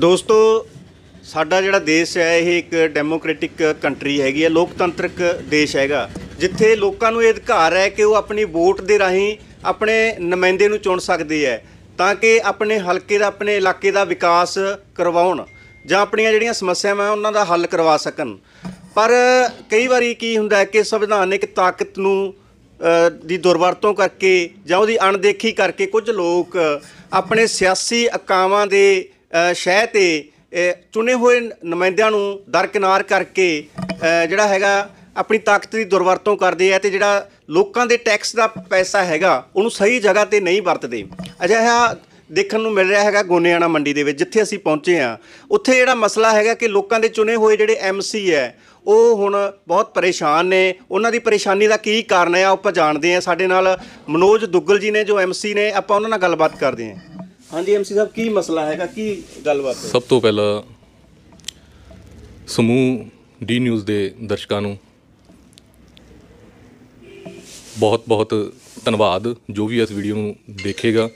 ਦੋਸਤੋ ਸਾਡਾ ਜਿਹੜਾ ਦੇਸ਼ ਹੈ ਇਹ ਇੱਕ ਡੈਮੋਕ੍ਰੈਟਿਕ ਕੰਟਰੀ ਹੈਗੀ ਹੈ ਲੋਕਤੰਤਰਕ ਦੇਸ਼ ਹੈਗਾ ਜਿੱਥੇ ਲੋਕਾਂ ਨੂੰ ਇਹ ਅਧਿਕਾਰ ਹੈ ਕਿ ਉਹ ਆਪਣੀ ਵੋਟ ਦੇ ਰਾਹੀਂ ਆਪਣੇ ਨੁਮਾਇੰਦੇ ਨੂੰ ਚੁਣ ਸਕਦੇ ਹੈ ਤਾਂ ਕਿ ਆਪਣੇ ਹਲਕੇ ਦਾ ਆਪਣੇ ਇਲਾਕੇ ਦਾ ਵਿਕਾਸ ਕਰਵਾਉਣ ਜਾਂ ਆਪਣੀਆਂ ਜਿਹੜੀਆਂ ਸਮੱਸਿਆਵਾਂ ਉਹਨਾਂ ਦਾ ਹੱਲ ਕਰਵਾ ਸਕਣ ਪਰ ਕਈ ਵਾਰੀ ਕੀ ਹੁੰਦਾ ਹੈ ਕਿ ਸੰਵਿਧਾਨਿਕ ਤਾਕਤ ਨੂੰ ਦੀ ਦੁਰਵਰਤੋਂ ਕਰਕੇ ਜਾਂ ਉਹਦੀ ਅਣਦੇਖੀ ਕਰਕੇ ਕੁਝ ਲੋਕ ਆਪਣੇ ਸਿਆਸੀ ਅਕਾਵਾਂ ਦੇ ਸ਼ਹਿ ਤੇ ਚੁਣੇ ਹੋਏ ਨੁਮਾਇੰਦਿਆਂ ਨੂੰ ਦਰਕਿਨਾਰ ਕਰਕੇ ਜਿਹੜਾ ਹੈਗਾ ਆਪਣੀ ਤਾਕਤ ਦੀ ਦੁਰਵਰਤੋਂ ਕਰਦੇ ਆ ਤੇ ਜਿਹੜਾ ਲੋਕਾਂ ਦੇ ਟੈਕਸ ਦਾ ਪੈਸਾ ਹੈਗਾ ਉਹਨੂੰ ਸਹੀ ਜਗ੍ਹਾ ਤੇ ਨਹੀਂ ਵਰਤਦੇ ਅਜਿਹਾ ਦੇਖਣ ਨੂੰ ਮਿਲ ਰਿਹਾ ਹੈਗਾ ਗੋਨੇਆਣਾ ਮੰਡੀ ਦੇ ਵਿੱਚ ਜਿੱਥੇ ਅਸੀਂ ਪਹੁੰਚੇ ਆ ਉੱਥੇ ਜਿਹੜਾ ਮਸਲਾ ਹੈਗਾ ਕਿ ਲੋਕਾਂ ਦੇ ਚੁਣੇ ਹੋਏ ਜਿਹੜੇ ਐਮਸੀ ਹੈ ਉਹ ਹੁਣ ਬਹੁਤ ਪਰੇਸ਼ਾਨ ਨੇ ਉਹਨਾਂ ਦੀ ਪਰੇਸ਼ਾਨੀ ਦਾ ਕੀ ਕਾਰਨ ਹੈ ਆਪਾਂ ਜਾਣਦੇ ਆ ਸਾਡੇ ਨਾਲ ਮਨੋਜ ਦੁੱਗਲ ਜੀ ਨੇ ਜੋ ਐਮਸੀ ਨੇ ਆਪਾਂ ਉਹਨਾਂ ਨਾਲ ਗੱਲਬਾਤ ਕਰਦੇ ਆ ਹਾਂਜੀ ਐਮਸੀ ਸਾਹਿਬ ਕੀ ਮਸਲਾ ਹੈਗਾ ਕੀ ਗੱਲਬਾਤ ਹੈ ਸਭ ਤੋਂ ਪਹਿਲਾਂ ਸਮੂਹ ਡੀ ਨਿਊਜ਼ ਦੇ ਦਰਸ਼ਕਾਂ ਨੂੰ ਬਹੁਤ ਬਹੁਤ ਧੰਨਵਾਦ ਜੋ ਵੀ ਇਸ ਵੀਡੀਓ ਨੂੰ ਦੇਖੇਗਾ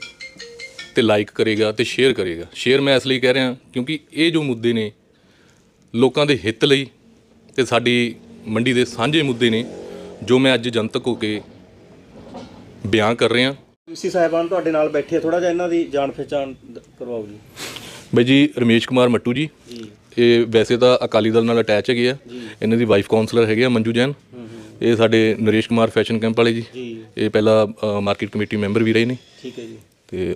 ਤੇ ਲਾਈਕ ਕਰੇਗਾ ਤੇ ਸ਼ੇਅਰ ਕਰੇਗਾ ਸ਼ੇਅਰ ਮੈਂ ਇਸ ਲਈ ਕਹਿ ਰਿਹਾ ਕਿਉਂਕਿ ਇਹ ਜੋ ਮੁੱਦੇ ਨੇ ਲੋਕਾਂ ਦੇ ਹਿੱਤ ਲਈ ਤੇ ਸਾਡੀ ਮੰਡੀ ਦੇ ਸਾਂਝੇ ਮੁੱਦੇ ਨੇ ਜੋ ਮੈਂ ਅੱਜ ਜਨਤਕ ਹੋ ਕੇ ਬਿਆਨ ਕਰ ਰਿਹਾ ਸੀ ਸਾਹਿਬਾਨ ਤੁਹਾਡੇ ਨਾਲ ਬੈਠੇ ਥੋੜਾ ਜਿਹਾ ਇਹਨਾਂ ਦੀ ਜਾਣ ਪਛਾਣ ਕਰਵਾਓ ਜੀ ਬਈ ਜੀ ਰਮੇਸ਼ ਕੁਮਾਰ ਮੱਟੂ ਜੀ ਇਹ ਵੈਸੇ ਤਾਂ ਅਕਾਲੀ ਦਲ ਨਾਲ ਅਟੈਚ ਹੈਗੇ ਆ ਇਹਨਾਂ ਦੀ ਵਾਈਫ ਕਾਉਂਸਲਰ ਹੈਗੇ ਆ ਮੰਜੂ ਜੈਨ ਇਹ ਸਾਡੇ ਨਰੇਸ਼ ਕੁਮਾਰ ਫੈਸ਼ਨ ਕੈਂਪ ਵਾਲੇ ਜੀ ਇਹ ਪਹਿਲਾ ਮਾਰਕੀਟ ਕਮੇਟੀ ਮੈਂਬਰ ਵੀ ਰਹੇ ਨੇ ਠੀਕ ਹੈ ਜੀ ਤੇ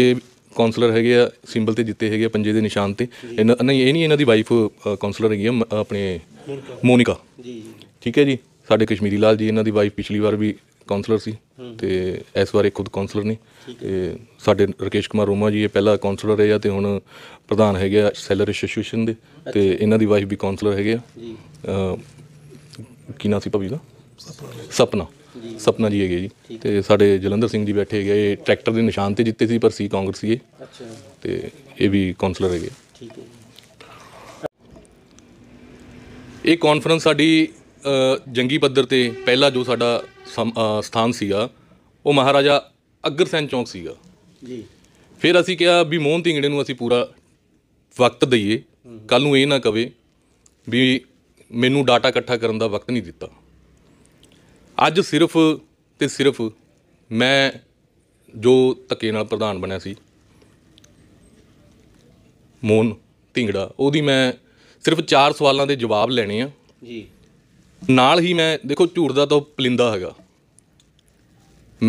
ਇਹ ਕਾਉਂਸਲਰ ਹੈਗੇ ਆ ਸਿੰਬਲ ਤੇ ਜਿੱਤੇ ਹੈਗੇ ਆ ਪੰਜੇ ਦੇ ਨਿਸ਼ਾਨ ਤੇ ਇਹ ਨਹੀਂ ਇਹ ਨਹੀਂ ਇਹਨਾਂ ਦੀ ਵਾਈਫ ਕਾਉਂਸਲਰ ਹੈਗੀ ਆ ਆਪਣੇ ਮੋਨਿਕਾ ਜੀ ਠੀਕ ਹੈ ਜੀ ਸਾਡੇ ਕਸ਼ਮੀਰੀ ਲਾਲ ਜੀ ਇਹਨਾਂ ਦੀ ਵਾਈਫ ਪਿਛਲੀ ਵਾਰ ਵੀ ਕਾਉਂਸਲਰ ਸੀ ਤੇ ਇਸ ਵਾਰ ਇਹ ਖੁਦ ਕਾਉਂਸਲਰ ਨੇ ਤੇ ਸਾਡੇ ਰਕੇਸ਼ ਕੁਮਾਰ ਰੋਮਾ ਜੀ ਇਹ ਪਹਿਲਾ ਕਾਉਂਸਲਰ ਰਹੇ ਆ ਤੇ ਹੁਣ ਪ੍ਰਧਾਨ ਹੈਗੇ ਆ ਸੈਲਰ ਐਸੋਸੀਏਸ਼ਨ ਦੇ ਤੇ ਇਹਨਾਂ ਦੀ ਵਾਈਫ ਵੀ ਕਾਉਂਸਲਰ ਹੈਗੇ ਆ ਜੀ ਕੀ ਨਾਂ ਸੀ ਭਾਬੀ ਦਾ ਸਪਨਾ ਸਪਨਾ ਜੀ ਹੈਗੇ ਜੀ ਤੇ ਸਾਡੇ ਜਲੰਧਰ ਸਿੰਘ ਜੀ ਬੈਠੇ ਹੈਗੇ ਇਹ ਟਰੈਕਟਰ ਦੇ ਨਿਸ਼ਾਨ ਤੇ ਜਿੱਤੇ ਸੀ ਪਰ ਸੀ ਕਾਂਗਰਸ ਇਹ ਅੱਛਾ ਤੇ ਇਹ ਵੀ ਕਾਉਂਸਲਰ ਹੈਗੇ ਠੀਕ ਹੈ ਇਹ ਕਾਨਫਰੰਸ ਸਾਡੀ ਜੰਗੀ ਪੱਧਰ ਤੇ ਪਹਿਲਾ ਜੋ ਸਾਡਾ ਸਮ- ਸਥਾਨ ਸੀਗਾ ਉਹ ਮਹਾਰਾਜਾ ਅਗਰਸੈਨ ਚੌਂਕ ਸੀਗਾ ਜੀ ਫਿਰ ਅਸੀਂ ਕਿਹਾ ਵੀ ਮੋਹਨ ਢਿੰਗੜੇ ਨੂੰ ਅਸੀਂ ਪੂਰਾ ਵਕਤ ਦਈਏ ਕੱਲ ਨੂੰ ਇਹ ਨਾ ਕਵੇ ਵੀ ਮੈਨੂੰ ਡਾਟਾ ਇਕੱਠਾ ਕਰਨ ਦਾ ਵਕਤ ਨਹੀਂ ਦਿੱਤਾ ਅੱਜ ਸਿਰਫ ਤੇ ਸਿਰਫ ਮੈਂ ਜੋ ਤਕੇ ਨਾਲ ਪ੍ਰਧਾਨ ਬਣਿਆ ਸੀ ਮੋਹਨ ਢਿੰਗੜਾ ਉਹਦੀ ਮੈਂ ਸਿਰਫ ਚਾਰ ਸਵਾਲਾਂ ਦੇ ਜਵਾਬ ਲੈਣੇ ਆ ਜੀ ਨਾਲ ਹੀ ਮੈਂ ਦੇਖੋ ਝੂੜਦਾ ਦਾ ਤਾਂ ਪਲਿੰਦਾ ਹੈਗਾ